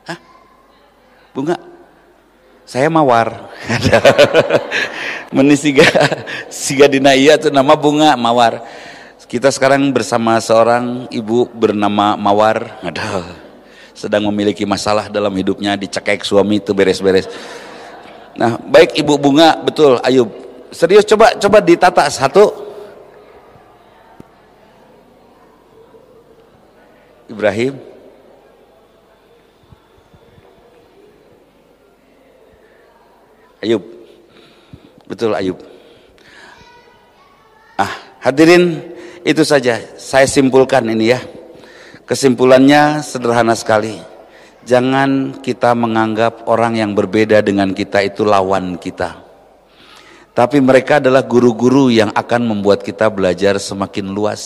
Hah? Bunga. Saya mawar. Menisiga siga dina iya tuh nama bunga mawar. Kita sekarang bersama seorang ibu bernama Mawar, ada sedang memiliki masalah dalam hidupnya, dicekek suami itu beres-beres. Nah, baik ibu bunga, betul Ayub. Serius coba coba ditata satu. Ibrahim. Ayub. Betul Ayub. Ah, hadirin itu saja, saya simpulkan ini ya. Kesimpulannya sederhana sekali. Jangan kita menganggap orang yang berbeda dengan kita itu lawan kita. Tapi mereka adalah guru-guru yang akan membuat kita belajar semakin luas.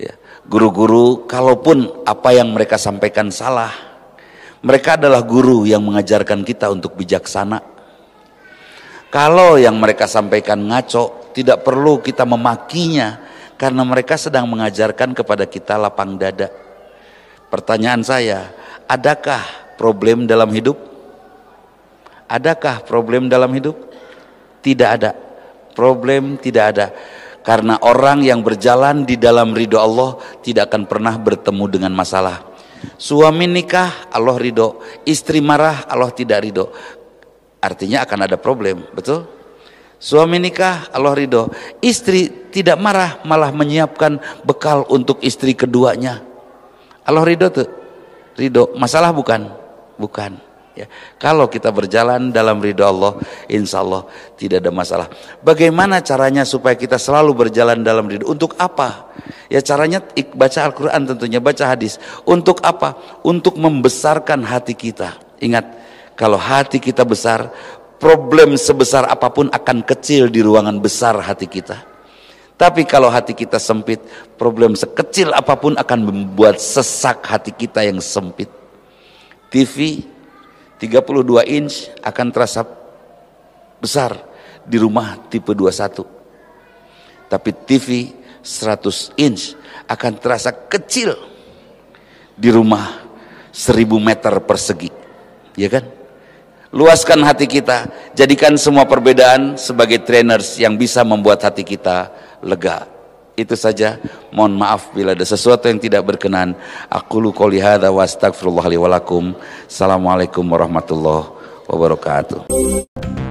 Ya. Guru-guru, kalaupun apa yang mereka sampaikan salah, mereka adalah guru yang mengajarkan kita untuk bijaksana. Kalau yang mereka sampaikan ngaco, tidak perlu kita memakinya, karena mereka sedang mengajarkan kepada kita lapang dada. Pertanyaan saya, adakah problem dalam hidup? Adakah problem dalam hidup? Tidak ada. Problem tidak ada. Karena orang yang berjalan di dalam ridho Allah tidak akan pernah bertemu dengan masalah. Suami nikah, Allah ridho. Istri marah, Allah tidak ridho. Artinya akan ada problem, betul? Suami nikah Allah ridho Istri tidak marah malah menyiapkan bekal untuk istri keduanya Allah ridho tuh Ridho masalah bukan Bukan ya. Kalau kita berjalan dalam ridho Allah Insya Allah tidak ada masalah Bagaimana caranya supaya kita selalu berjalan dalam ridho Untuk apa? Ya caranya baca Al-Quran tentunya Baca hadis Untuk apa? Untuk membesarkan hati kita Ingat kalau hati kita besar problem sebesar apapun akan kecil di ruangan besar hati kita. Tapi kalau hati kita sempit, problem sekecil apapun akan membuat sesak hati kita yang sempit. TV 32 inch akan terasa besar di rumah tipe 21. Tapi TV 100 inch akan terasa kecil di rumah 1000 meter persegi. Ya kan? Luaskan hati kita, jadikan semua perbedaan sebagai trainers yang bisa membuat hati kita lega. Itu saja. Mohon maaf bila ada sesuatu yang tidak berkenan. Aku luka lihat hadza wa Assalamualaikum warahmatullahi wabarakatuh.